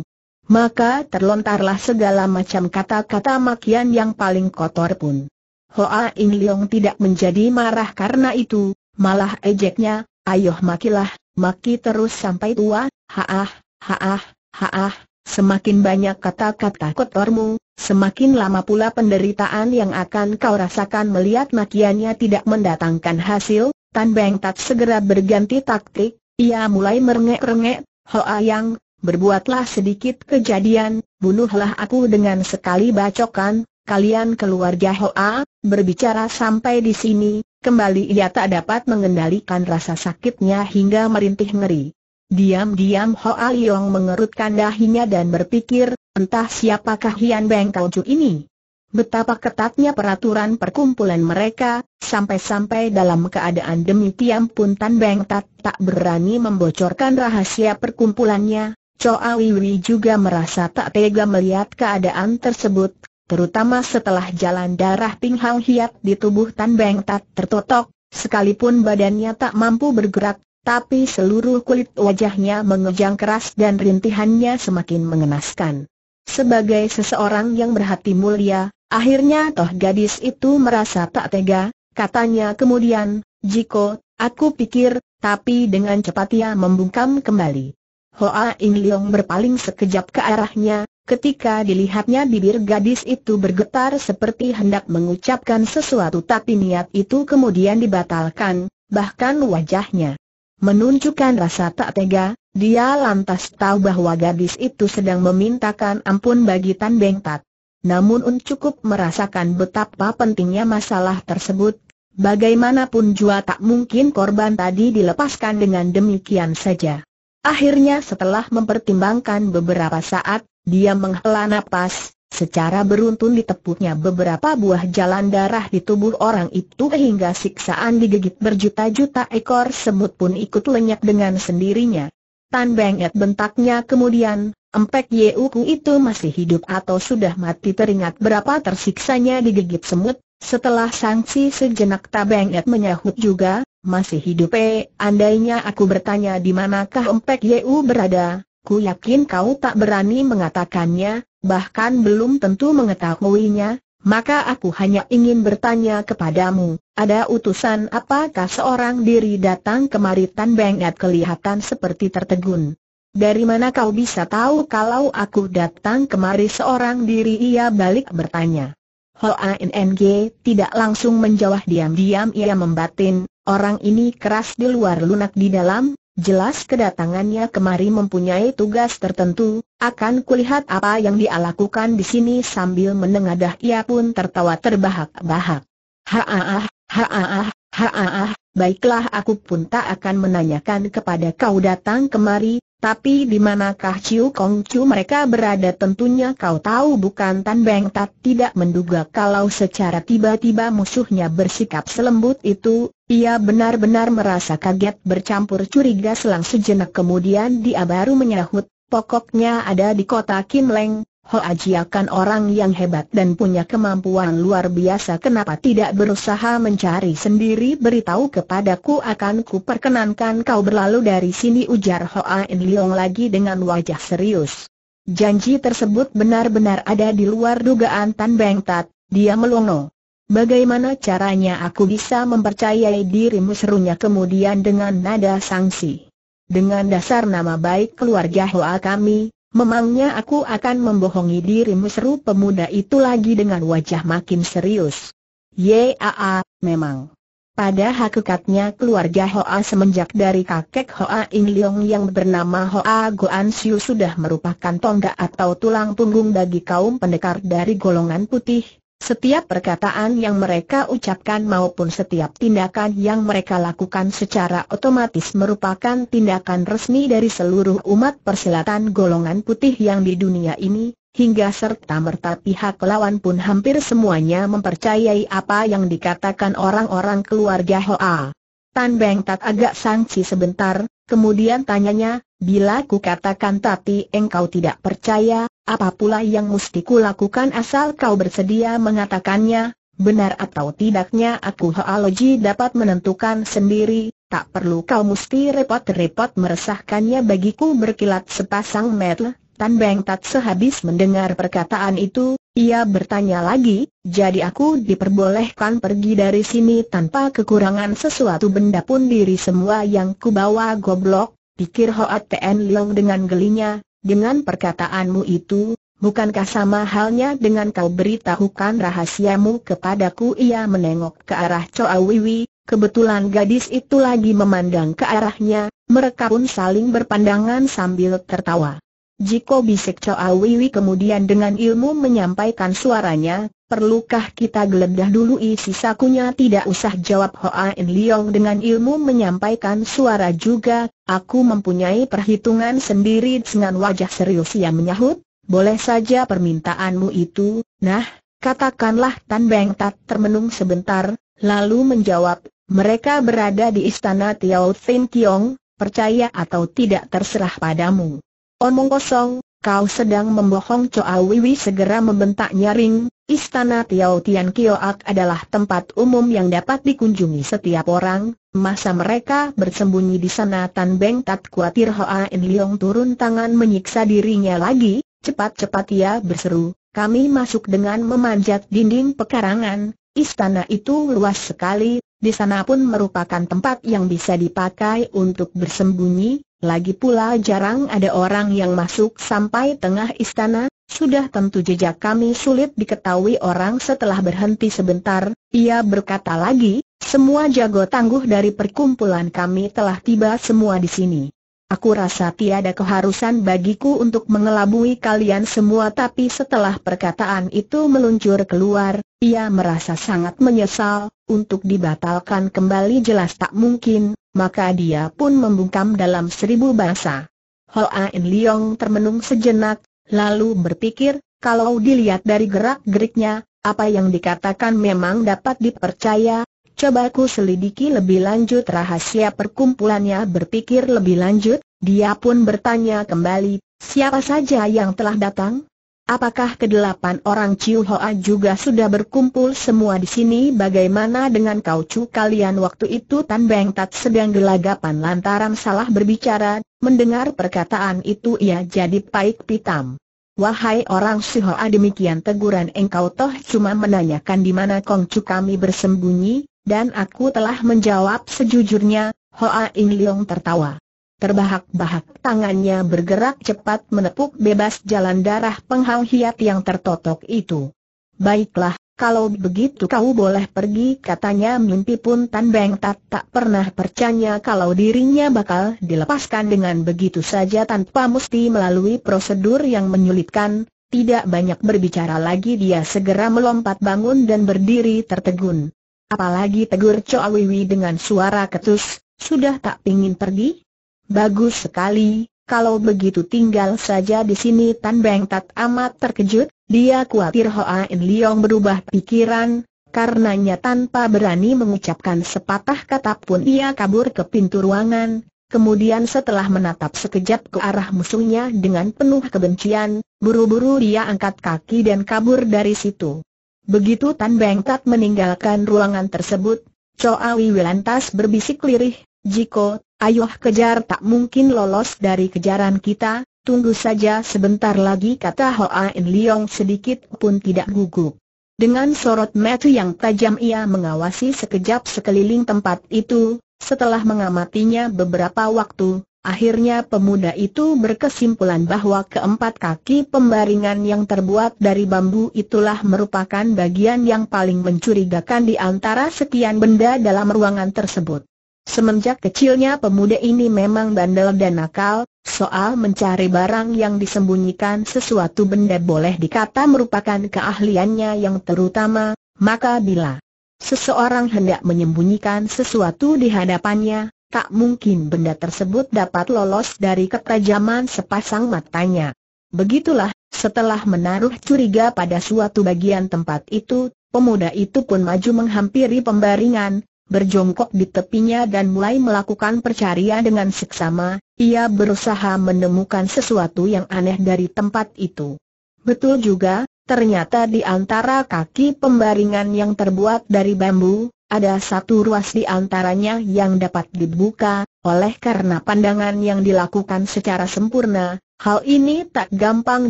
maka terlontarlah segala macam kata-kata makian yang paling kotor pun. Hoa In Leong tidak menjadi marah karena itu, malah ejeknya, ayoh makilah, maki terus sampai tua, haah, haah, haah, semakin banyak kata-kata kotormu, semakin lama pula penderitaan yang akan kau rasakan melihat makiannya tidak mendatangkan hasil, Tan Beng Tat segera berganti taktik, ia mulai merengek-rengek, Hoa Yang, berbuatlah sedikit kejadian, bunuhlah aku dengan sekali bacokan, kalian keluarga Hoa, berbicara sampai di sini, kembali ia tak dapat mengendalikan rasa sakitnya hingga merintih ngeri. Diam-diam Hoa Liong mengerutkan dahinya dan berpikir, entah siapakah Hian Beng Kauju ini. Betapa ketatnya peraturan perkumpulan mereka, sampai-sampai dalam keadaan demikian pun Tan Beng Tat tak berani membocorkan rahasia perkumpulannya, Choa juga merasa tak tega melihat keadaan tersebut, terutama setelah jalan darah Ping Hang Hiat di tubuh Tan Beng Tat tertotok, sekalipun badannya tak mampu bergerak, tapi seluruh kulit wajahnya mengejang keras dan rintihannya semakin mengenaskan. Sebagai seseorang yang berhati mulia, akhirnya toh gadis itu merasa tak tega, katanya kemudian, Jiko, aku pikir, tapi dengan cepat ia membungkam kembali. Hoa In Leong berpaling sekejap ke arahnya, ketika dilihatnya bibir gadis itu bergetar seperti hendak mengucapkan sesuatu tapi niat itu kemudian dibatalkan, bahkan wajahnya menunjukkan rasa tak tega, dia lantas tahu bahwa gadis itu sedang memintakan ampun bagi Tan Beng Tat. Namun Un cukup merasakan betapa pentingnya masalah tersebut. Bagaimanapun juga tak mungkin korban tadi dilepaskan dengan demikian saja. Akhirnya setelah mempertimbangkan beberapa saat, dia menghela napas, secara beruntun ditepuknya beberapa buah jalan darah di tubuh orang itu hingga siksaan digigit berjuta-juta ekor semut pun ikut lenyap dengan sendirinya. Tan Benget bentaknya kemudian, empek Yeuku itu masih hidup atau sudah mati teringat berapa tersiksanya digigit semut, setelah sanksi sejenak Tan Benget menyahut juga, masih hidup eh, andainya aku bertanya di manakah Empek Yeu berada, ku yakin kau tak berani mengatakannya, bahkan belum tentu mengetahuinya, maka aku hanya ingin bertanya kepadamu, ada utusan apakah seorang diri datang kemari Tan Bengat kelihatan seperti tertegun. Dari mana kau bisa tahu kalau aku datang kemari seorang diri ia balik bertanya. A N G tidak langsung menjawab diam-diam ia membatin, Orang ini keras di luar lunak di dalam, jelas kedatangannya kemari mempunyai tugas tertentu, akan kulihat apa yang dia lakukan di sini sambil menengadah ia pun tertawa terbahak-bahak. Haaah, haaah, ah baiklah aku pun tak akan menanyakan kepada kau datang kemari, tapi di manakah Ciu Kong Chu mereka berada tentunya kau tahu bukan Tan Beng Tat tidak menduga kalau secara tiba-tiba musuhnya bersikap selembut itu, ia benar-benar merasa kaget bercampur curiga selang sejenak kemudian dia baru menyahut, pokoknya ada di kota Kim Leng. Ho Aji akan orang yang hebat dan punya kemampuan luar biasa kenapa tidak berusaha mencari sendiri beritahu kepadaku akan ku perkenankan kau berlalu dari sini ujar Ho In Leong lagi dengan wajah serius. Janji tersebut benar-benar ada di luar dugaan Tan Beng Tat, dia melongo. Bagaimana caranya aku bisa mempercayai dirimu serunya kemudian dengan nada sangsi. Dengan dasar nama baik keluarga Hoa kami, memangnya aku akan membohongi dirimu seru pemuda itu lagi dengan wajah makin serius. Yaa, memang. Pada hakikatnya keluarga Hoa semenjak dari kakek Hoa In Leong yang bernama Hoa Goan Siu sudah merupakan tonggak atau tulang punggung bagi kaum pendekar dari golongan putih, setiap perkataan yang mereka ucapkan maupun setiap tindakan yang mereka lakukan secara otomatis merupakan tindakan resmi dari seluruh umat persilatan golongan putih yang di dunia ini, hingga serta-merta pihak lawan pun hampir semuanya mempercayai apa yang dikatakan orang-orang keluarga Hoa. Tan Beng tak agak sangsi sebentar, kemudian tanyanya, bila ku katakan tapi engkau tidak percaya, apa pula yang mesti kulakukan asal kau bersedia mengatakannya, benar atau tidaknya aku Haaloji dapat menentukan sendiri, tak perlu kau mesti repot-repot meresahkannya bagiku berkilat sepasang metel. Tan Beng Tat sehabis mendengar perkataan itu, ia bertanya lagi, jadi aku diperbolehkan pergi dari sini tanpa kekurangan sesuatu benda pun diri semua yang kubawa goblok, pikir Hoat Tn Leong dengan gelinya, dengan perkataanmu itu, bukankah sama halnya dengan kau beritahukan rahasiamu kepadaku? Ia menengok ke arah Choa Wiwi, kebetulan gadis itu lagi memandang ke arahnya, mereka pun saling berpandangan sambil tertawa. Jiko bisik Choa Wiwi kemudian dengan ilmu menyampaikan suaranya, perlukah kita geledah dulu isi sakunya tidak usah jawab Hoa In Leong dengan ilmu menyampaikan suara juga, aku mempunyai perhitungan sendiri dengan wajah serius yang menyahut, boleh saja permintaanmu itu, nah, katakanlah Tan Beng Tat termenung sebentar, lalu menjawab, mereka berada di istana Tiao Tin Kiong, percaya atau tidak terserah padamu. Omong kosong, kau sedang membohong Choa Wiwi segera membentak nyaring, Istana Tiao Tian Kioak adalah tempat umum yang dapat dikunjungi setiap orang, masa mereka bersembunyi di sana Tan Beng Tat khawatir Hoa In Leong turun tangan menyiksa dirinya lagi, cepat-cepat ia berseru, kami masuk dengan memanjat dinding pekarangan, istana itu luas sekali, di sana pun merupakan tempat yang bisa dipakai untuk bersembunyi, lagi pula jarang ada orang yang masuk sampai tengah istana, sudah tentu jejak kami sulit diketahui orang setelah berhenti sebentar, ia berkata lagi, semua jago tangguh dari perkumpulan kami telah tiba semua di sini. Aku rasa tiada keharusan bagiku untuk mengelabui kalian semua tapi setelah perkataan itu meluncur keluar, ia merasa sangat menyesal, untuk dibatalkan kembali jelas tak mungkin, maka dia pun membungkam dalam seribu bahasa. Ain Liong termenung sejenak, lalu berpikir, kalau dilihat dari gerak-geriknya, apa yang dikatakan memang dapat dipercaya, coba aku selidiki lebih lanjut rahasia perkumpulannya berpikir lebih lanjut, dia pun bertanya kembali, siapa saja yang telah datang? Apakah kedelapan orang Ciu Hoa juga sudah berkumpul semua di sini? Bagaimana dengan kau cu kalian waktu itu? Tan Beng Tat sedang gelagapan lantaran salah berbicara. Mendengar perkataan itu ia jadi paik pitam. Wahai orang Chiu Hoa demikian teguran engkau toh cuma menanyakan di mana Kong Chu kami bersembunyi, dan aku telah menjawab sejujurnya, Hoa In Leong tertawa. Terbahak-bahak tangannya bergerak cepat menepuk bebas jalan darah penghang hiat yang tertotok itu. Baiklah, kalau begitu kau boleh pergi katanya mimpi pun Tan Beng Tat tak pernah percaya kalau dirinya bakal dilepaskan dengan begitu saja tanpa mesti melalui prosedur yang menyulitkan, tidak banyak berbicara lagi dia segera melompat bangun dan berdiri tertegun. Apalagi tegur Wiwi dengan suara ketus, sudah tak pingin pergi? Bagus sekali, kalau begitu tinggal saja di sini Tan Beng Tat amat terkejut, dia khawatir Hoa In Leong berubah pikiran, karenanya tanpa berani mengucapkan sepatah kata pun ia kabur ke pintu ruangan, kemudian setelah menatap sekejap ke arah musuhnya dengan penuh kebencian, buru-buru dia angkat kaki dan kabur dari situ. Begitu Tan Beng Tat meninggalkan ruangan tersebut, Choa Wiwi lantas berbisik lirih, Jiko, Ayuh kejar tak mungkin lolos dari kejaran kita, tunggu saja sebentar lagi kata Hoa In Leong sedikit pun tidak gugup. Dengan sorot mata yang tajam ia mengawasi sekejap sekeliling tempat itu, setelah mengamatinya beberapa waktu, akhirnya pemuda itu berkesimpulan bahwa keempat kaki pembaringan yang terbuat dari bambu itulah merupakan bagian yang paling mencurigakan di antara sekian benda dalam ruangan tersebut. Semenjak kecilnya pemuda ini memang bandel dan nakal, soal mencari barang yang disembunyikan sesuatu benda boleh dikata merupakan keahliannya yang terutama, maka bila seseorang hendak menyembunyikan sesuatu di hadapannya, tak mungkin benda tersebut dapat lolos dari ketajaman sepasang matanya. Begitulah, setelah menaruh curiga pada suatu bagian tempat itu, pemuda itu pun maju menghampiri pembaringan, berjongkok di tepinya dan mulai melakukan percarian dengan seksama, ia berusaha menemukan sesuatu yang aneh dari tempat itu. Betul juga, ternyata di antara kaki pembaringan yang terbuat dari bambu, ada satu ruas di antaranya yang dapat dibuka, oleh karena pandangan yang dilakukan secara sempurna, hal ini tak gampang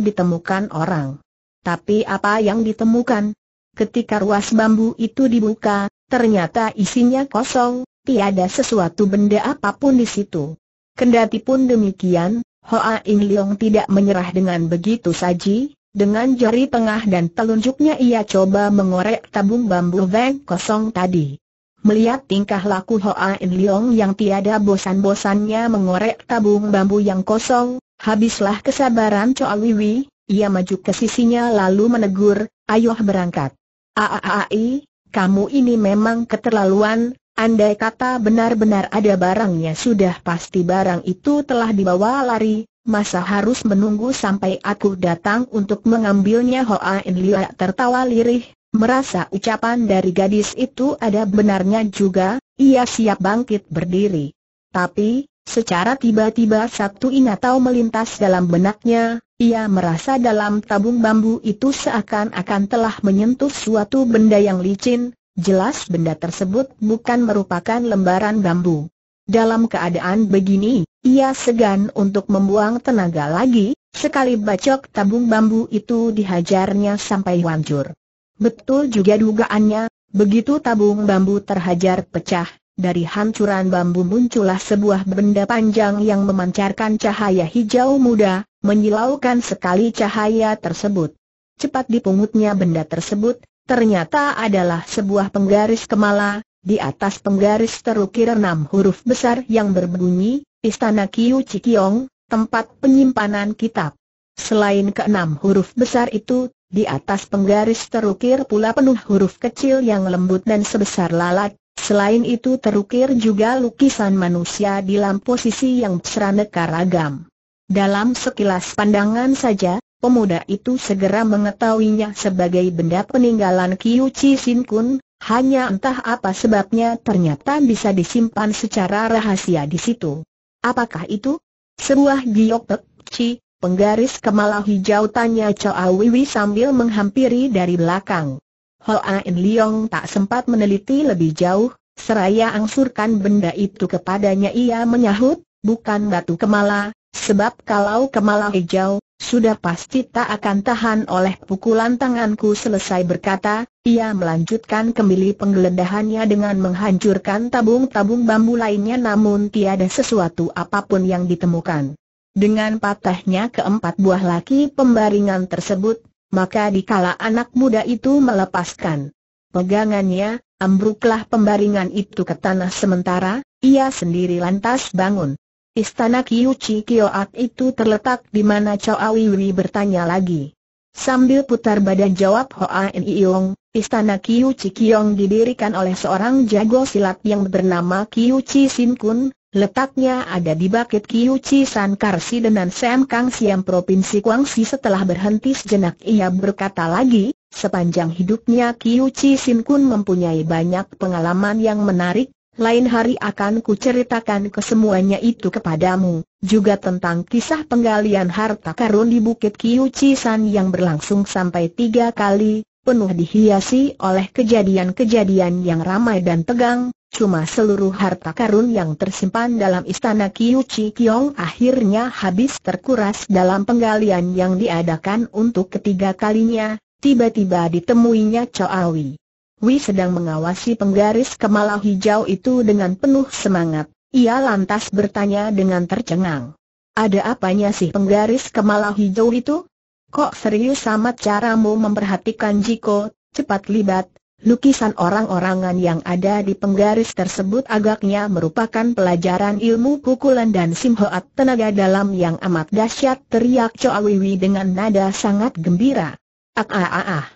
ditemukan orang. Tapi apa yang ditemukan? Ketika ruas bambu itu dibuka, Ternyata isinya kosong, tiada sesuatu benda apapun di situ. Kendati pun demikian, Hoa In Leong tidak menyerah dengan begitu saja. dengan jari tengah dan telunjuknya ia coba mengorek tabung bambu veng kosong tadi. Melihat tingkah laku Hoa In Leong yang tiada bosan-bosannya mengorek tabung bambu yang kosong, habislah kesabaran Choa Wiwi, ia maju ke sisinya lalu menegur, ayoh berangkat. Aaai, kamu ini memang keterlaluan, andai kata benar-benar ada barangnya sudah pasti barang itu telah dibawa lari, masa harus menunggu sampai aku datang untuk mengambilnya Hoa In Liak tertawa lirih, merasa ucapan dari gadis itu ada benarnya juga, ia siap bangkit berdiri. Tapi, Secara tiba-tiba satu tahu melintas dalam benaknya, ia merasa dalam tabung bambu itu seakan-akan telah menyentuh suatu benda yang licin, jelas benda tersebut bukan merupakan lembaran bambu. Dalam keadaan begini, ia segan untuk membuang tenaga lagi, sekali bacok tabung bambu itu dihajarnya sampai hancur. Betul juga dugaannya, begitu tabung bambu terhajar pecah, dari hancuran bambu muncullah sebuah benda panjang yang memancarkan cahaya hijau muda, menyilaukan sekali cahaya tersebut. Cepat dipungutnya benda tersebut, ternyata adalah sebuah penggaris kemala, di atas penggaris terukir enam huruf besar yang berbunyi, Istana Kiyu Cikiong, tempat penyimpanan kitab. Selain keenam huruf besar itu, di atas penggaris terukir pula penuh huruf kecil yang lembut dan sebesar lalat, Selain itu terukir juga lukisan manusia di dalam posisi yang seraneka ragam. Dalam sekilas pandangan saja, pemuda itu segera mengetahuinya sebagai benda peninggalan Kiyu Chi Sin Kun, hanya entah apa sebabnya ternyata bisa disimpan secara rahasia di situ. Apakah itu? Sebuah giok pek, Chi, penggaris kemala hijau tanya Choa Wiwi sambil menghampiri dari belakang. Hoa In Leong tak sempat meneliti lebih jauh, Seraya angsurkan benda itu kepadanya ia menyahut, bukan batu kemala, sebab kalau kemala hijau, sudah pasti tak akan tahan oleh pukulan tanganku selesai berkata, ia melanjutkan kembali penggeledahannya dengan menghancurkan tabung-tabung bambu lainnya namun tiada sesuatu apapun yang ditemukan. Dengan patahnya keempat buah laki pembaringan tersebut, maka dikala anak muda itu melepaskan Pegangannya, ambruklah pembaringan itu ke tanah sementara, ia sendiri lantas bangun. Istana Kiyuchi Kyoat itu terletak di mana Chow Wiwi bertanya lagi. Sambil putar badan jawab Hoa Niyong, Istana Kiyuchi Kiong didirikan oleh seorang jago silat yang bernama Kiyuchi Sin Kun, Letaknya ada di Bukit Chi San Karsi dengan Sam Kang Siam Provinsi Guangxi setelah berhenti sejenak ia berkata lagi, sepanjang hidupnya Chi Sin Kun mempunyai banyak pengalaman yang menarik, lain hari akan ku ceritakan kesemuanya itu kepadamu, juga tentang kisah penggalian harta karun di Bukit Chi San yang berlangsung sampai tiga kali, penuh dihiasi oleh kejadian-kejadian yang ramai dan tegang, Cuma seluruh harta karun yang tersimpan dalam istana Kiyu Chi Kiong akhirnya habis terkuras dalam penggalian yang diadakan untuk ketiga kalinya, tiba-tiba ditemuinya Choawi. Wi sedang mengawasi penggaris kemala hijau itu dengan penuh semangat. Ia lantas bertanya dengan tercengang. Ada apanya sih penggaris kemala hijau itu? Kok serius amat caramu memperhatikan Jiko, cepat libat, Lukisan orang-orangan yang ada di penggaris tersebut agaknya merupakan pelajaran ilmu pukulan dan simhoat tenaga dalam yang amat dahsyat teriak Wiwi dengan nada sangat gembira. Ah ah ah ah.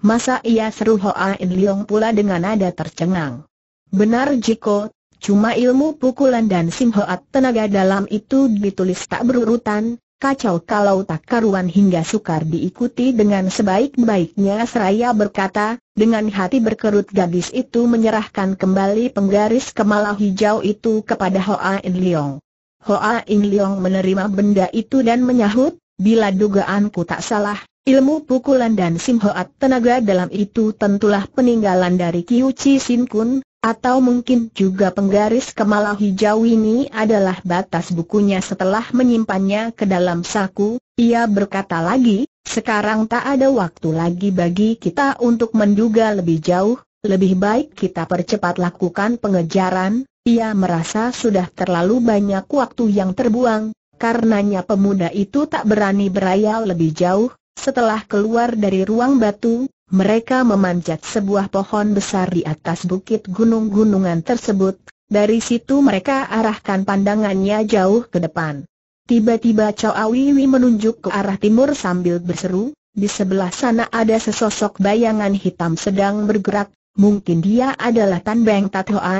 Masa ia seru Hoa In Leong pula dengan nada tercengang. Benar Jiko, cuma ilmu pukulan dan simhoat tenaga dalam itu ditulis tak berurutan, Kacau kalau tak karuan hingga sukar diikuti dengan sebaik-baiknya seraya berkata, dengan hati berkerut gadis itu menyerahkan kembali penggaris kemala hijau itu kepada Hoa In Leong. Hoa In Leong menerima benda itu dan menyahut, bila dugaanku tak salah, ilmu pukulan dan simhoat tenaga dalam itu tentulah peninggalan dari Kiu Chi Sin Kun, atau mungkin juga penggaris kemala hijau ini adalah batas bukunya setelah menyimpannya ke dalam saku, ia berkata lagi, sekarang tak ada waktu lagi bagi kita untuk menduga lebih jauh, lebih baik kita percepat lakukan pengejaran, ia merasa sudah terlalu banyak waktu yang terbuang, karenanya pemuda itu tak berani berayal lebih jauh, setelah keluar dari ruang batu, mereka memanjat sebuah pohon besar di atas bukit gunung-gunungan tersebut, dari situ mereka arahkan pandangannya jauh ke depan. Tiba-tiba Chow Awiwi menunjuk ke arah timur sambil berseru, di sebelah sana ada sesosok bayangan hitam sedang bergerak, mungkin dia adalah Tan Beng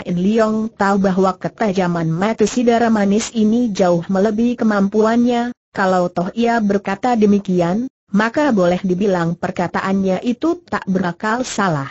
In Liong tahu bahwa ketajaman mata si manis ini jauh melebihi kemampuannya, kalau toh ia berkata demikian, maka boleh dibilang perkataannya itu tak berakal salah.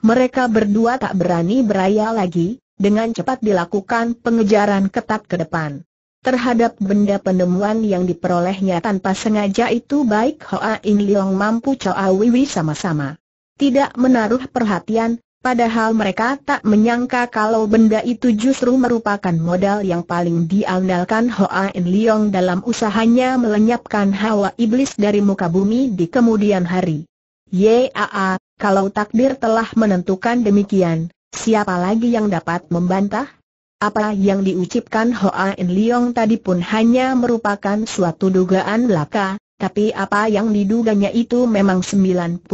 Mereka berdua tak berani beraya lagi, dengan cepat dilakukan pengejaran ketat ke depan. Terhadap benda penemuan yang diperolehnya tanpa sengaja itu baik Hoa In Leong mampu Choa Wiwi sama-sama. Tidak menaruh perhatian, Padahal mereka tak menyangka kalau benda itu justru merupakan modal yang paling diandalkan Hoa In Leong dalam usahanya melenyapkan hawa iblis dari muka bumi di kemudian hari. Yaa, kalau takdir telah menentukan demikian, siapa lagi yang dapat membantah? Apa yang diucapkan Hoa In Leong tadi pun hanya merupakan suatu dugaan laka, tapi apa yang diduganya itu memang 90%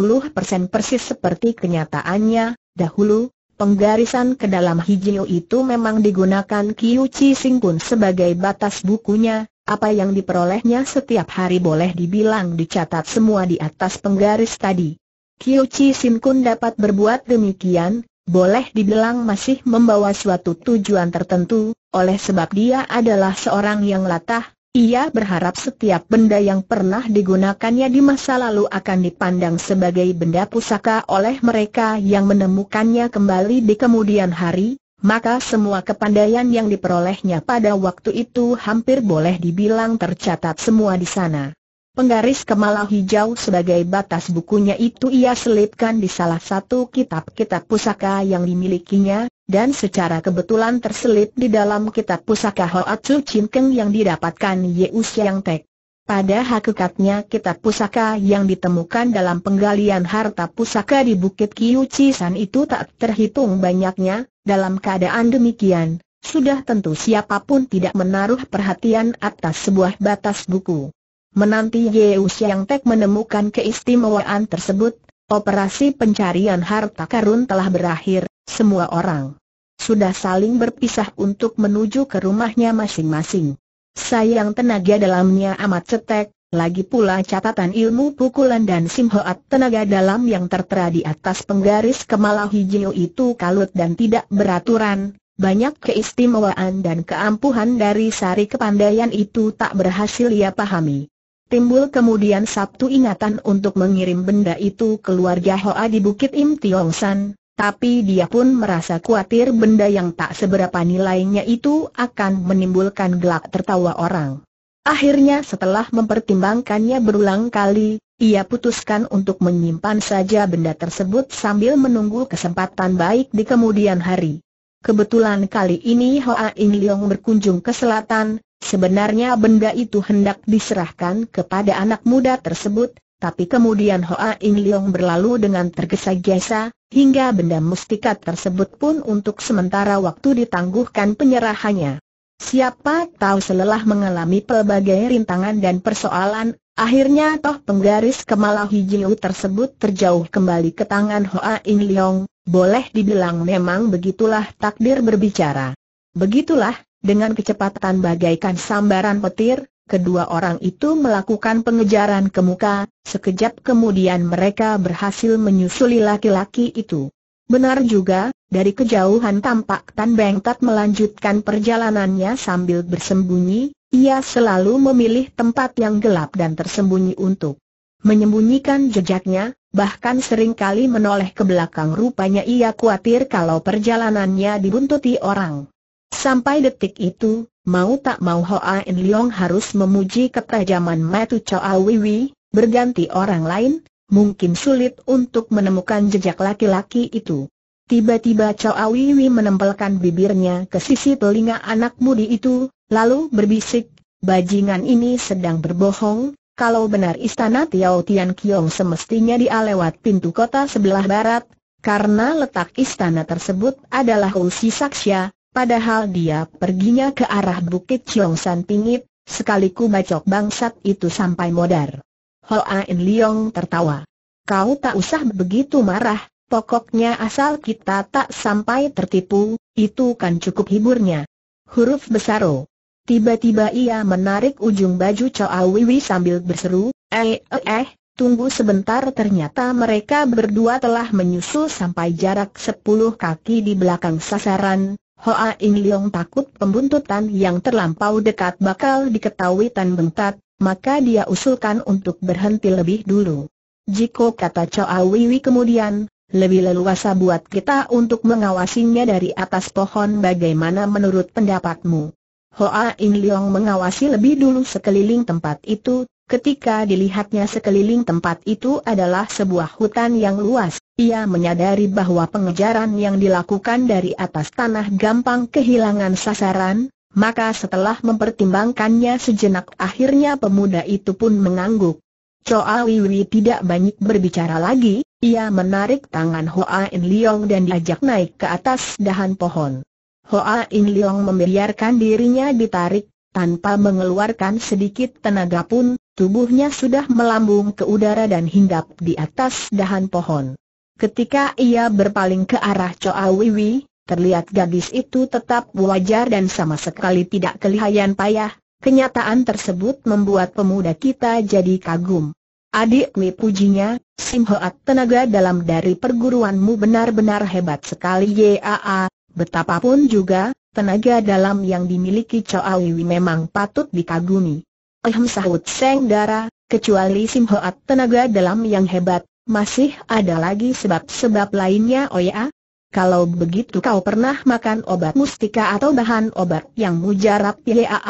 persis seperti kenyataannya, Dahulu, penggarisan ke dalam hijau itu memang digunakan Kiu Chi Sing pun sebagai batas bukunya, apa yang diperolehnya setiap hari boleh dibilang dicatat semua di atas penggaris tadi. Kiu Chi Sing pun dapat berbuat demikian, boleh dibilang masih membawa suatu tujuan tertentu, oleh sebab dia adalah seorang yang latah, ia berharap setiap benda yang pernah digunakannya di masa lalu akan dipandang sebagai benda pusaka oleh mereka yang menemukannya kembali di kemudian hari, maka semua kepandaian yang diperolehnya pada waktu itu hampir boleh dibilang tercatat semua di sana. Penggaris kemala hijau sebagai batas bukunya itu ia selipkan di salah satu kitab-kitab pusaka yang dimilikinya, dan secara kebetulan terselip di dalam kitab pusaka Su Keng yang didapatkan Yeu Siang Tek. Pada hakikatnya kitab pusaka yang ditemukan dalam penggalian harta pusaka di Bukit San itu tak terhitung banyaknya, dalam keadaan demikian, sudah tentu siapapun tidak menaruh perhatian atas sebuah batas buku. Menanti Ye yang Tek menemukan keistimewaan tersebut, operasi pencarian harta karun telah berakhir, semua orang sudah saling berpisah untuk menuju ke rumahnya masing-masing. Sayang tenaga dalamnya amat cetek, lagi pula catatan ilmu pukulan dan simhoat tenaga dalam yang tertera di atas penggaris kemala hijau itu kalut dan tidak beraturan, banyak keistimewaan dan keampuhan dari sari kepandaian itu tak berhasil ia pahami. Timbul kemudian sabtu ingatan untuk mengirim benda itu ke keluarga Hoa di Bukit Im Tiong San, tapi dia pun merasa khawatir benda yang tak seberapa nilainya itu akan menimbulkan gelak tertawa orang. Akhirnya setelah mempertimbangkannya berulang kali, ia putuskan untuk menyimpan saja benda tersebut sambil menunggu kesempatan baik di kemudian hari. Kebetulan kali ini Hoa In Leong berkunjung ke selatan, Sebenarnya benda itu hendak diserahkan kepada anak muda tersebut, tapi kemudian Hoa In Leong berlalu dengan tergesa-gesa, hingga benda mustika tersebut pun untuk sementara waktu ditangguhkan penyerahannya. Siapa tahu selelah mengalami pelbagai rintangan dan persoalan, akhirnya toh penggaris kemala hijau tersebut terjauh kembali ke tangan Hoa In Leong, boleh dibilang memang begitulah takdir berbicara. Begitulah, dengan kecepatan bagaikan sambaran petir, kedua orang itu melakukan pengejaran ke muka, sekejap kemudian mereka berhasil menyusuli laki-laki itu. Benar juga, dari kejauhan tampak Tan Beng Tat melanjutkan perjalanannya sambil bersembunyi, ia selalu memilih tempat yang gelap dan tersembunyi untuk menyembunyikan jejaknya, bahkan seringkali menoleh ke belakang rupanya ia khawatir kalau perjalanannya dibuntuti orang. Sampai detik itu, mau tak mau Hoa In Leong harus memuji ketajaman Matu Choa Wiwi, berganti orang lain, mungkin sulit untuk menemukan jejak laki-laki itu. Tiba-tiba Choa Wiwi menempelkan bibirnya ke sisi telinga anak mudi itu, lalu berbisik, bajingan ini sedang berbohong, kalau benar istana Tiao Tian Kiong semestinya dia lewat pintu kota sebelah barat, karena letak istana tersebut adalah Usi Saksya, Padahal dia perginya ke arah Bukit San Pingit, sekali bacok bangsat itu sampai modar. Hoain Liong tertawa. Kau tak usah begitu marah, pokoknya asal kita tak sampai tertipu, itu kan cukup hiburnya. Huruf besar O. Tiba-tiba ia menarik ujung baju Choa Wiwi sambil berseru, eh eh eh, tunggu sebentar ternyata mereka berdua telah menyusul sampai jarak sepuluh kaki di belakang sasaran, Hoa In Leong takut pembuntutan yang terlampau dekat bakal diketahui Tan Bentat, maka dia usulkan untuk berhenti lebih dulu. Jiko kata Choa Wiwi kemudian, lebih leluasa buat kita untuk mengawasinya dari atas pohon bagaimana menurut pendapatmu. Hoa In Leong mengawasi lebih dulu sekeliling tempat itu, Ketika dilihatnya sekeliling tempat itu adalah sebuah hutan yang luas, ia menyadari bahwa pengejaran yang dilakukan dari atas tanah gampang kehilangan sasaran, maka setelah mempertimbangkannya sejenak akhirnya pemuda itu pun mengangguk. Choa Wiwi tidak banyak berbicara lagi, ia menarik tangan Hoa In Leong dan diajak naik ke atas dahan pohon. Hoa In Leong membiarkan dirinya ditarik, tanpa mengeluarkan sedikit tenaga pun, tubuhnya sudah melambung ke udara dan hinggap di atas dahan pohon. Ketika ia berpaling ke arah Choa Wiwi, terlihat gadis itu tetap wajar dan sama sekali tidak kelihayan payah, kenyataan tersebut membuat pemuda kita jadi kagum. Adik Wi pujinya, Simhoat tenaga dalam dari perguruanmu benar-benar hebat sekali Yaa, betapapun juga, Tenaga dalam yang dimiliki Choa Wiwi memang patut dikagumi. Ehem sahut Seng Dara, kecuali Sim Hoat tenaga dalam yang hebat, masih ada lagi sebab-sebab lainnya oh ya? Kalau begitu kau pernah makan obat mustika atau bahan obat yang mujarab ya, ya, ya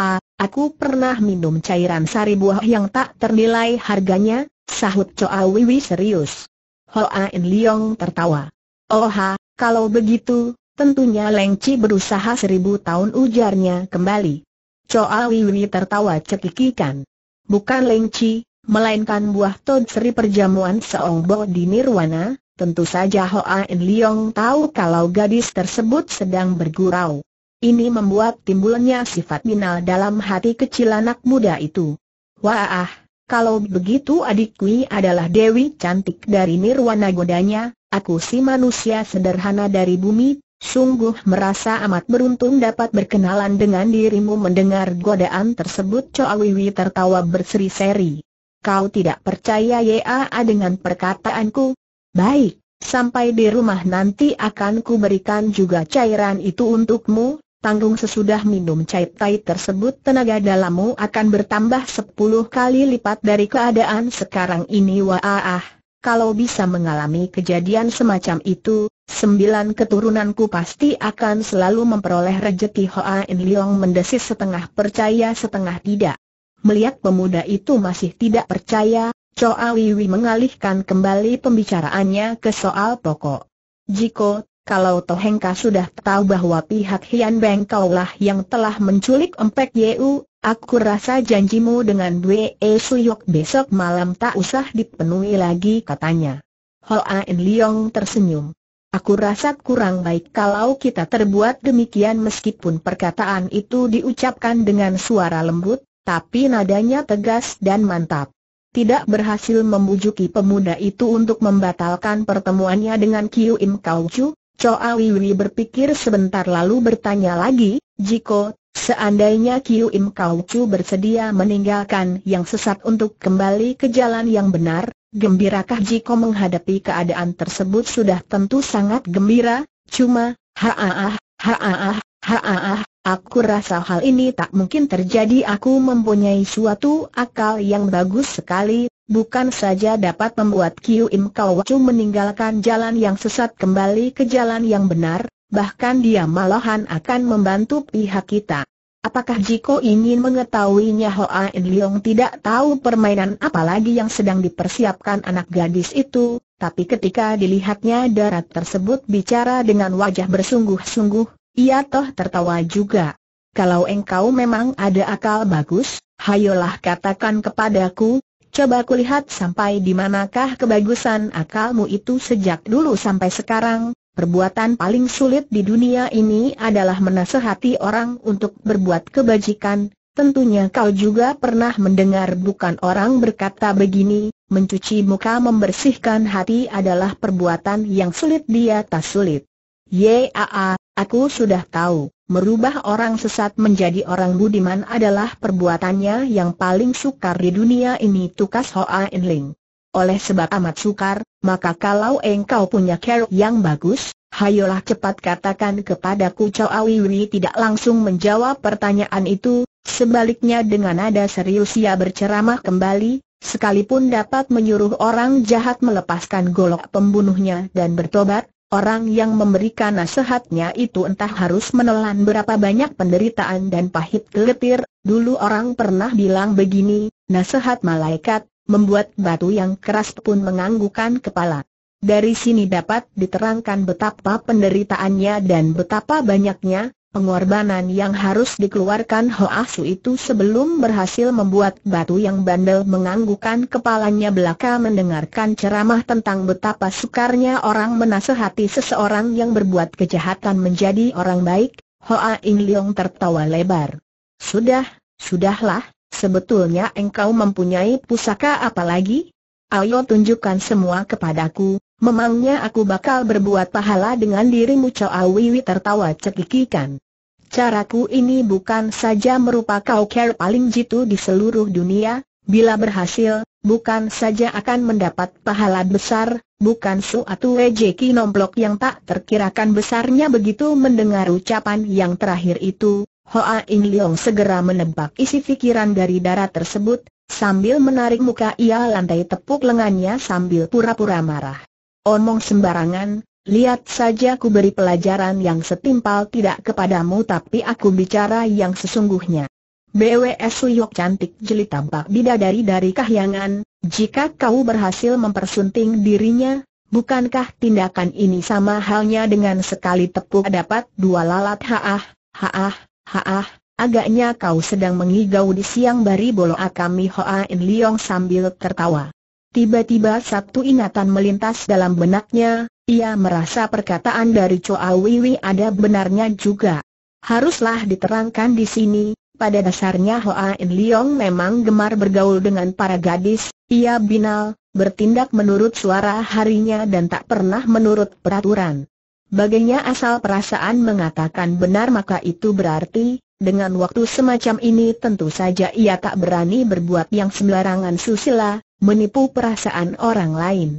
aku pernah minum cairan sari buah yang tak ternilai harganya, sahut Choa Wiwi serius. Hoa In Liong tertawa. Oh ha, kalau begitu, Tentunya lengci berusaha seribu tahun ujarnya kembali. Coa Wiwi tertawa cekikikan. Bukan lengci, melainkan buah Tod seri perjamuan Seong di Nirwana, tentu saja Hoa In Leong tahu kalau gadis tersebut sedang bergurau. Ini membuat timbulnya sifat minal dalam hati kecil anak muda itu. Wah, ah, kalau begitu adikku adalah Dewi cantik dari Nirwana godanya, aku si manusia sederhana dari bumi, Sungguh merasa amat beruntung dapat berkenalan dengan dirimu mendengar godaan tersebut Choa Wiwi tertawa berseri-seri. Kau tidak percaya YAA dengan perkataanku? Baik, sampai di rumah nanti akan kuberikan juga cairan itu untukmu, tanggung sesudah minum cair tai tersebut tenaga dalammu akan bertambah 10 kali lipat dari keadaan sekarang ini waah kalau bisa mengalami kejadian semacam itu, sembilan keturunanku pasti akan selalu memperoleh rejeki Hoa In Leong mendesis setengah percaya setengah tidak. Melihat pemuda itu masih tidak percaya, Choa Wiwi mengalihkan kembali pembicaraannya ke soal pokok. Jiko, kalau Tohengka sudah tahu bahwa pihak Hian Beng kaulah yang telah menculik Empek Yeu, Aku rasa janjimu dengan E. Suyok besok malam tak usah dipenuhi lagi katanya. A In Leong tersenyum. Aku rasa kurang baik kalau kita terbuat demikian meskipun perkataan itu diucapkan dengan suara lembut, tapi nadanya tegas dan mantap. Tidak berhasil membujuki pemuda itu untuk membatalkan pertemuannya dengan Kiu Im Kau Chu, Choa Wiwi berpikir sebentar lalu bertanya lagi, Jiko, Seandainya Kiu Im Kau Chu bersedia meninggalkan yang sesat untuk kembali ke jalan yang benar, gembirakah Jiko menghadapi keadaan tersebut sudah tentu sangat gembira, cuma, haaah, haaah, ah aku rasa hal ini tak mungkin terjadi aku mempunyai suatu akal yang bagus sekali, bukan saja dapat membuat Kiu Im Kau Chu meninggalkan jalan yang sesat kembali ke jalan yang benar, bahkan dia malahan akan membantu pihak kita. Apakah Jiko ingin mengetahuinya Hoa In Leong tidak tahu permainan apalagi yang sedang dipersiapkan anak gadis itu, tapi ketika dilihatnya darat tersebut bicara dengan wajah bersungguh-sungguh, ia toh tertawa juga. Kalau engkau memang ada akal bagus, hayolah katakan kepadaku, coba kulihat sampai di manakah kebagusan akalmu itu sejak dulu sampai sekarang, Perbuatan paling sulit di dunia ini adalah menasehati orang untuk berbuat kebajikan, tentunya kau juga pernah mendengar bukan orang berkata begini, mencuci muka membersihkan hati adalah perbuatan yang sulit di atas sulit. Yaa, aku sudah tahu, merubah orang sesat menjadi orang budiman adalah perbuatannya yang paling sukar di dunia ini tukas Hoa Inling. Oleh sebab amat sukar, maka kalau engkau punya kerok yang bagus, hayolah cepat katakan kepadaku Chow Awiwi tidak langsung menjawab pertanyaan itu, sebaliknya dengan nada serius ia berceramah kembali, sekalipun dapat menyuruh orang jahat melepaskan golok pembunuhnya dan bertobat, Orang yang memberikan nasihatnya itu entah harus menelan berapa banyak penderitaan dan pahit keletir, dulu orang pernah bilang begini, nasihat malaikat, membuat batu yang keras pun menganggukkan kepala. Dari sini dapat diterangkan betapa penderitaannya dan betapa banyaknya pengorbanan yang harus dikeluarkan Ho Su itu sebelum berhasil membuat batu yang bandel menganggukkan kepalanya belaka mendengarkan ceramah tentang betapa sukarnya orang menasehati seseorang yang berbuat kejahatan menjadi orang baik, Ho Hoa In Leong tertawa lebar. Sudah, sudahlah, Sebetulnya engkau mempunyai pusaka apa lagi? Ayo tunjukkan semua kepadaku, memangnya aku bakal berbuat pahala dengan dirimu Chow Wiwi tertawa cekikikan. Caraku ini bukan saja merupakan care paling jitu di seluruh dunia, bila berhasil, bukan saja akan mendapat pahala besar, bukan suatu rejeki nomplok yang tak terkirakan besarnya begitu mendengar ucapan yang terakhir itu, Hoa In Leong segera menebak isi fikiran dari darah tersebut, sambil menarik muka ia lantai tepuk lengannya sambil pura-pura marah. Omong sembarangan, lihat saja ku beri pelajaran yang setimpal tidak kepadamu tapi aku bicara yang sesungguhnya. BWS Suyok cantik jeli tampak bidadari dari kahyangan, jika kau berhasil mempersunting dirinya, bukankah tindakan ini sama halnya dengan sekali tepuk dapat dua lalat haah, haah, Haah, agaknya kau sedang mengigau di siang bari bolo kami Hoa In Liong sambil tertawa. Tiba-tiba satu ingatan melintas dalam benaknya, ia merasa perkataan dari Choa Wiwi ada benarnya juga. Haruslah diterangkan di sini, pada dasarnya Hoa In Liong memang gemar bergaul dengan para gadis, ia binal, bertindak menurut suara harinya dan tak pernah menurut peraturan. Baginya asal perasaan mengatakan benar maka itu berarti, dengan waktu semacam ini tentu saja ia tak berani berbuat yang sembarangan susila, menipu perasaan orang lain.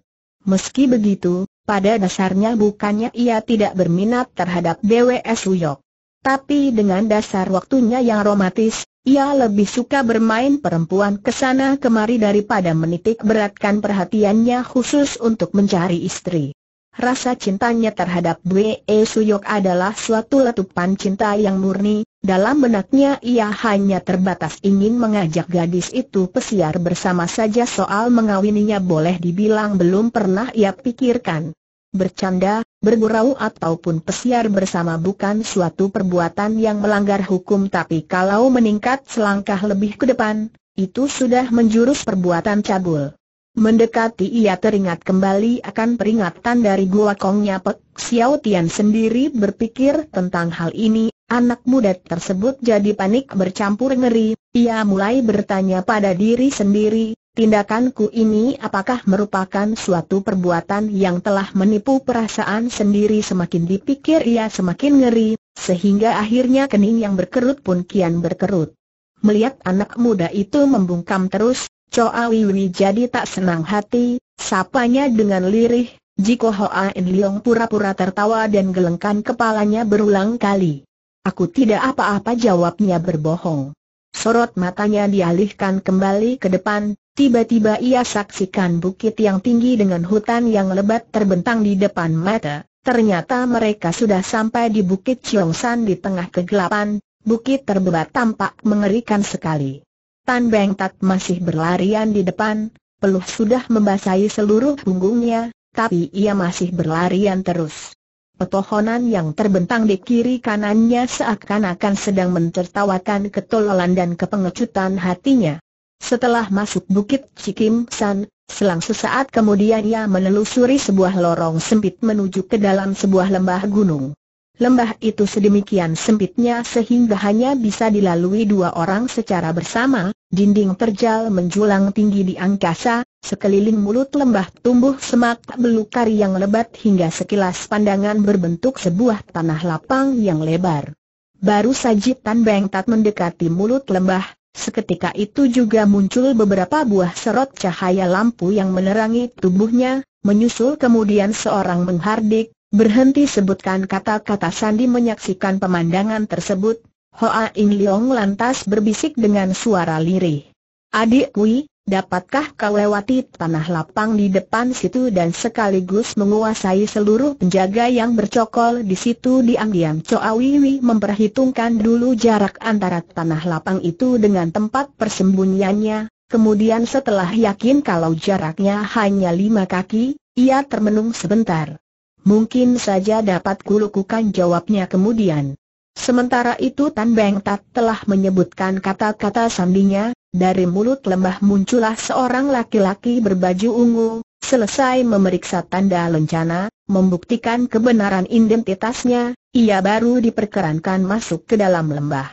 Meski begitu, pada dasarnya bukannya ia tidak berminat terhadap BWS Uyok. Tapi dengan dasar waktunya yang romantis, ia lebih suka bermain perempuan kesana kemari daripada menitik beratkan perhatiannya khusus untuk mencari istri. Rasa cintanya terhadap Bwe e Suyok adalah suatu letupan cinta yang murni, dalam benaknya ia hanya terbatas ingin mengajak gadis itu pesiar bersama saja soal mengawininya boleh dibilang belum pernah ia pikirkan. Bercanda, bergurau ataupun pesiar bersama bukan suatu perbuatan yang melanggar hukum tapi kalau meningkat selangkah lebih ke depan, itu sudah menjurus perbuatan cabul. Mendekati ia teringat kembali akan peringatan dari Gua Kongnya Pek Xiao Tian sendiri berpikir tentang hal ini, anak muda tersebut jadi panik bercampur ngeri, ia mulai bertanya pada diri sendiri, tindakanku ini apakah merupakan suatu perbuatan yang telah menipu perasaan sendiri semakin dipikir ia semakin ngeri, sehingga akhirnya kening yang berkerut pun kian berkerut. Melihat anak muda itu membungkam terus, Choa Wiwi jadi tak senang hati, sapanya dengan lirih, Jiko Hoa En Leong pura-pura tertawa dan gelengkan kepalanya berulang kali. Aku tidak apa-apa jawabnya berbohong. Sorot matanya dialihkan kembali ke depan, tiba-tiba ia saksikan bukit yang tinggi dengan hutan yang lebat terbentang di depan mata. Ternyata mereka sudah sampai di Bukit Chiong San di tengah kegelapan, bukit terbebat tampak mengerikan sekali. Tan Beng Tat masih berlarian di depan, peluh sudah membasahi seluruh punggungnya, tapi ia masih berlarian terus. Pepohonan yang terbentang di kiri kanannya seakan-akan sedang mencertawakan ketololan dan kepengecutan hatinya. Setelah masuk bukit Cikim San, selang sesaat kemudian ia menelusuri sebuah lorong sempit menuju ke dalam sebuah lembah gunung. Lembah itu sedemikian sempitnya sehingga hanya bisa dilalui dua orang secara bersama, Dinding terjal menjulang tinggi di angkasa, sekeliling mulut lembah tumbuh semak belukar yang lebat hingga sekilas pandangan berbentuk sebuah tanah lapang yang lebar. Baru saja Tan Beng Tat mendekati mulut lembah, seketika itu juga muncul beberapa buah serot cahaya lampu yang menerangi tubuhnya, menyusul kemudian seorang menghardik, berhenti sebutkan kata-kata Sandi menyaksikan pemandangan tersebut, Hoa In Leong lantas berbisik dengan suara lirih. Adik Adikku, dapatkah kau lewati tanah lapang di depan situ dan sekaligus menguasai seluruh penjaga yang bercokol di situ diam-diam Choa Wiwi memperhitungkan dulu jarak antara tanah lapang itu dengan tempat persembunyiannya, kemudian setelah yakin kalau jaraknya hanya lima kaki, ia termenung sebentar. Mungkin saja dapat kulukukan jawabnya kemudian. Sementara itu Tan Beng Tat telah menyebutkan kata-kata sandinya, dari mulut lembah muncullah seorang laki-laki berbaju ungu, selesai memeriksa tanda lencana, membuktikan kebenaran identitasnya, ia baru diperkerankan masuk ke dalam lembah.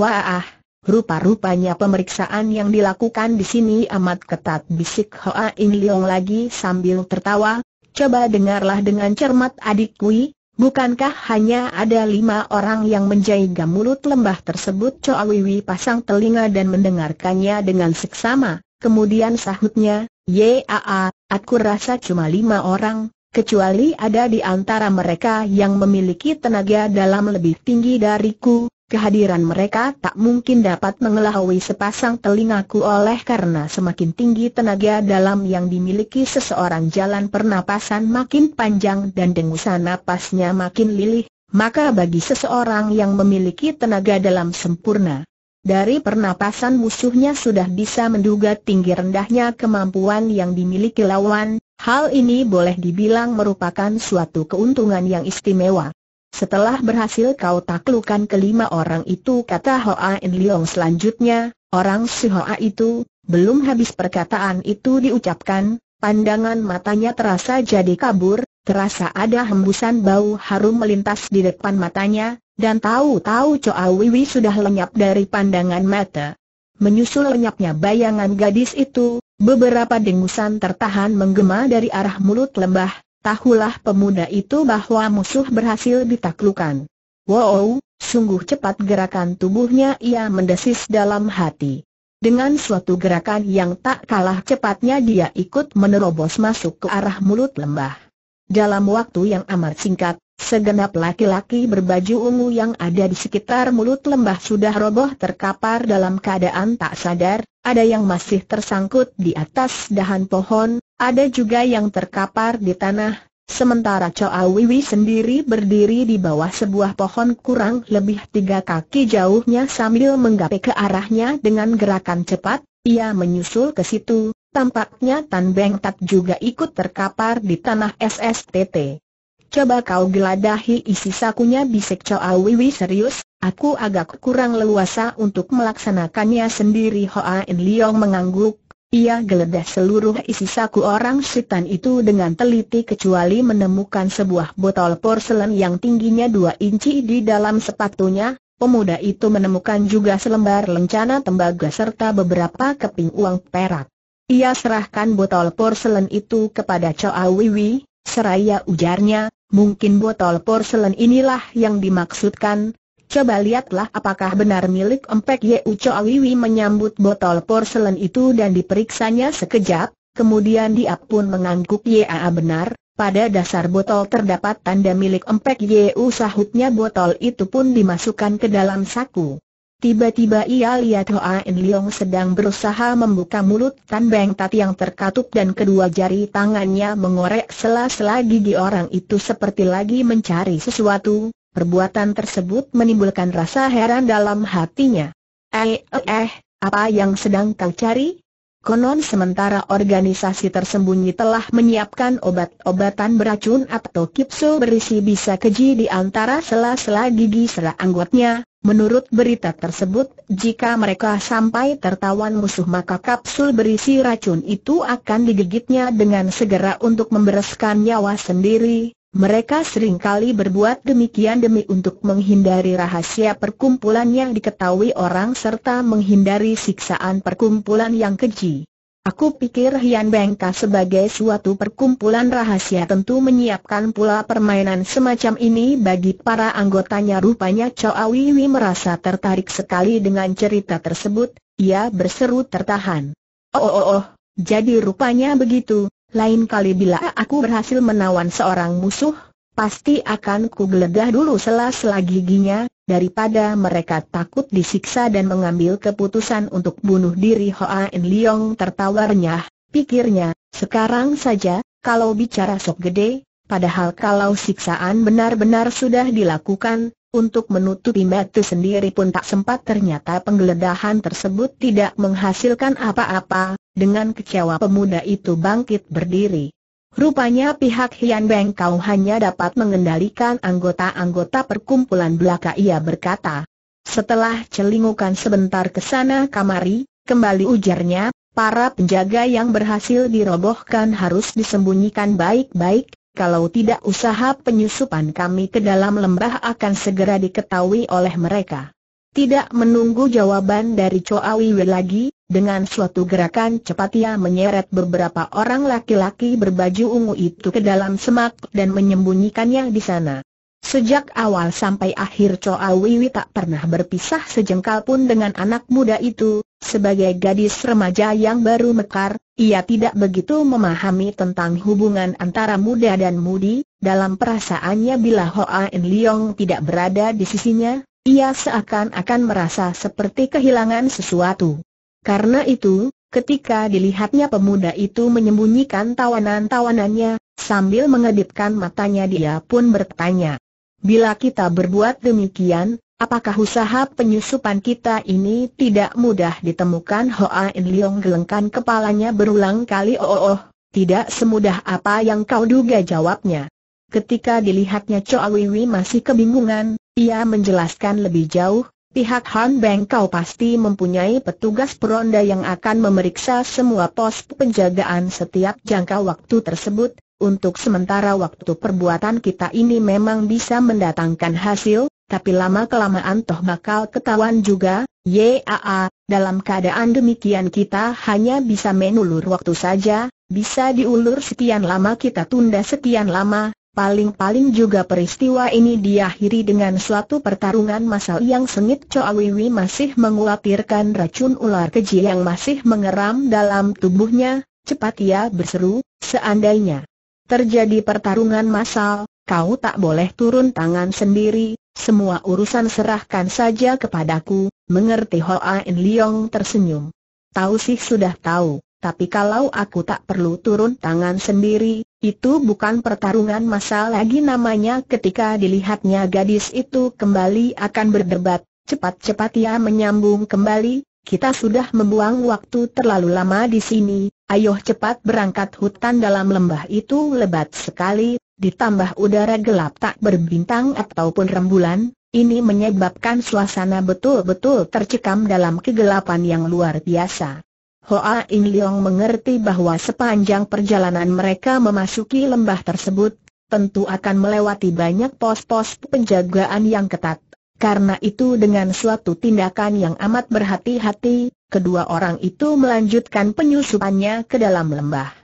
Wah, rupa-rupanya pemeriksaan yang dilakukan di sini amat ketat bisik Hoa In Leong lagi sambil tertawa, coba dengarlah dengan cermat adik kui, Bukankah hanya ada lima orang yang menjaga mulut lembah tersebut? Choa Wiwi pasang telinga dan mendengarkannya dengan seksama, kemudian sahutnya, Yaa, aku rasa cuma lima orang, kecuali ada di antara mereka yang memiliki tenaga dalam lebih tinggi dariku, kehadiran mereka tak mungkin dapat mengelahui sepasang telingaku oleh karena semakin tinggi tenaga dalam yang dimiliki seseorang jalan pernapasan makin panjang dan dengusan napasnya makin lilih, maka bagi seseorang yang memiliki tenaga dalam sempurna. Dari pernapasan musuhnya sudah bisa menduga tinggi rendahnya kemampuan yang dimiliki lawan, hal ini boleh dibilang merupakan suatu keuntungan yang istimewa. Setelah berhasil kau taklukan kelima orang itu kata Hoa In Leong selanjutnya, orang si Hoa itu, belum habis perkataan itu diucapkan, pandangan matanya terasa jadi kabur, terasa ada hembusan bau harum melintas di depan matanya, dan tahu-tahu Choa Wiwi sudah lenyap dari pandangan mata. Menyusul lenyapnya bayangan gadis itu, beberapa dengusan tertahan menggema dari arah mulut lembah, Tahulah pemuda itu bahwa musuh berhasil ditaklukan. Wow, sungguh cepat gerakan tubuhnya ia mendesis dalam hati. Dengan suatu gerakan yang tak kalah cepatnya dia ikut menerobos masuk ke arah mulut lembah. Dalam waktu yang amat singkat, segenap laki-laki berbaju ungu yang ada di sekitar mulut lembah sudah roboh terkapar dalam keadaan tak sadar, ada yang masih tersangkut di atas dahan pohon, ada juga yang terkapar di tanah, sementara Choa Wiwi sendiri berdiri di bawah sebuah pohon kurang lebih tiga kaki jauhnya sambil menggapai ke arahnya dengan gerakan cepat, ia menyusul ke situ, tampaknya Tan Beng Tat juga ikut terkapar di tanah SSTT. Coba kau geladahi isi sakunya bisik Choa Wiwi serius, aku agak kurang leluasa untuk melaksanakannya sendiri Hoa In Leong mengangguk, ia geledah seluruh isi saku orang setan itu dengan teliti kecuali menemukan sebuah botol porselen yang tingginya dua inci di dalam sepatunya. Pemuda itu menemukan juga selembar lencana tembaga serta beberapa keping uang perak. Ia serahkan botol porselen itu kepada Choa Wiwi, seraya ujarnya, mungkin botol porselen inilah yang dimaksudkan, Coba lihatlah apakah benar milik Empek Ye Uco Awiwi menyambut botol porselen itu dan diperiksanya sekejap, kemudian dia pun mengangguk ye ya, a ah, benar, pada dasar botol terdapat tanda milik Empek ye u sahutnya botol itu pun dimasukkan ke dalam saku. Tiba-tiba ia lihat Hoa en Leong sedang berusaha membuka mulut Tan Beng Tat yang terkatup dan kedua jari tangannya mengorek sela-sela gigi orang itu seperti lagi mencari sesuatu, Perbuatan tersebut menimbulkan rasa heran dalam hatinya. Eh, eh, apa yang sedang kau cari? Konon sementara organisasi tersembunyi telah menyiapkan obat-obatan beracun atau kipso berisi bisa keji di antara sela-sela gigi sela anggotnya, Menurut berita tersebut, jika mereka sampai tertawan musuh maka kapsul berisi racun itu akan digigitnya dengan segera untuk membereskan nyawa sendiri, mereka seringkali berbuat demikian demi untuk menghindari rahasia perkumpulan yang diketahui orang serta menghindari siksaan perkumpulan yang keji. Aku pikir Hian Bengka sebagai suatu perkumpulan rahasia tentu menyiapkan pula permainan semacam ini bagi para anggotanya rupanya Chow Awiwi merasa tertarik sekali dengan cerita tersebut, ia berseru tertahan. Oh oh oh, oh. jadi rupanya begitu, lain kali bila aku berhasil menawan seorang musuh, pasti akan kugeledah dulu selas sela giginya, daripada mereka takut disiksa dan mengambil keputusan untuk bunuh diri Hoa In Leong tertawa renyah, pikirnya, sekarang saja, kalau bicara sok gede, padahal kalau siksaan benar-benar sudah dilakukan, untuk menutupi mata sendiri pun tak sempat ternyata penggeledahan tersebut tidak menghasilkan apa-apa, dengan kecewa pemuda itu bangkit berdiri. Rupanya pihak Hian Beng Kau hanya dapat mengendalikan anggota-anggota perkumpulan belaka ia berkata. Setelah celingukan sebentar ke sana kamari, kembali ujarnya, para penjaga yang berhasil dirobohkan harus disembunyikan baik-baik, kalau tidak usaha penyusupan kami ke dalam lembah akan segera diketahui oleh mereka. Tidak menunggu jawaban dari Choa Wiwe lagi, dengan suatu gerakan cepat ia menyeret beberapa orang laki-laki berbaju ungu itu ke dalam semak dan menyembunyikannya di sana. Sejak awal sampai akhir Choa Wiwi tak pernah berpisah sejengkal pun dengan anak muda itu, sebagai gadis remaja yang baru mekar, ia tidak begitu memahami tentang hubungan antara muda dan mudi, dalam perasaannya bila Hoa En Leong tidak berada di sisinya, ia seakan-akan merasa seperti kehilangan sesuatu. Karena itu, ketika dilihatnya pemuda itu menyembunyikan tawanan-tawanannya, sambil mengedipkan matanya dia pun bertanya. Bila kita berbuat demikian, Apakah usaha penyusupan kita ini tidak mudah ditemukan Hoa In Leong gelengkan kepalanya berulang kali oh, oh oh, tidak semudah apa yang kau duga jawabnya. Ketika dilihatnya Choa Wiwi masih kebingungan, ia menjelaskan lebih jauh, pihak Han Beng kau pasti mempunyai petugas peronda yang akan memeriksa semua pos penjagaan setiap jangka waktu tersebut, untuk sementara waktu perbuatan kita ini memang bisa mendatangkan hasil, tapi lama-kelamaan toh bakal ketahuan juga, yaa, dalam keadaan demikian kita hanya bisa menulur waktu saja, bisa diulur sekian lama kita tunda sekian lama, paling-paling juga peristiwa ini diakhiri dengan suatu pertarungan masal yang sengit Wiwi masih menguatirkan racun ular keji yang masih mengeram dalam tubuhnya, cepat ia berseru, seandainya terjadi pertarungan masal, kau tak boleh turun tangan sendiri, semua urusan serahkan saja kepadaku, mengerti Hoa In Leong tersenyum. Tahu sih sudah tahu, tapi kalau aku tak perlu turun tangan sendiri, itu bukan pertarungan masa lagi namanya ketika dilihatnya gadis itu kembali akan berdebat, cepat-cepat ia menyambung kembali, kita sudah membuang waktu terlalu lama di sini, ayo cepat berangkat hutan dalam lembah itu lebat sekali, ditambah udara gelap tak berbintang ataupun rembulan, ini menyebabkan suasana betul-betul tercekam dalam kegelapan yang luar biasa. Hoa In Leong mengerti bahwa sepanjang perjalanan mereka memasuki lembah tersebut, tentu akan melewati banyak pos-pos penjagaan yang ketat. Karena itu dengan suatu tindakan yang amat berhati-hati, kedua orang itu melanjutkan penyusupannya ke dalam lembah.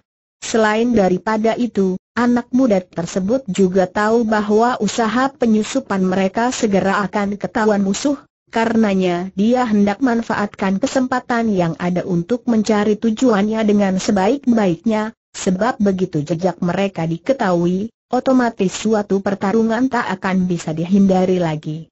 Selain daripada itu, Anak muda tersebut juga tahu bahwa usaha penyusupan mereka segera akan ketahuan musuh, karenanya dia hendak manfaatkan kesempatan yang ada untuk mencari tujuannya dengan sebaik-baiknya, sebab begitu jejak mereka diketahui, otomatis suatu pertarungan tak akan bisa dihindari lagi.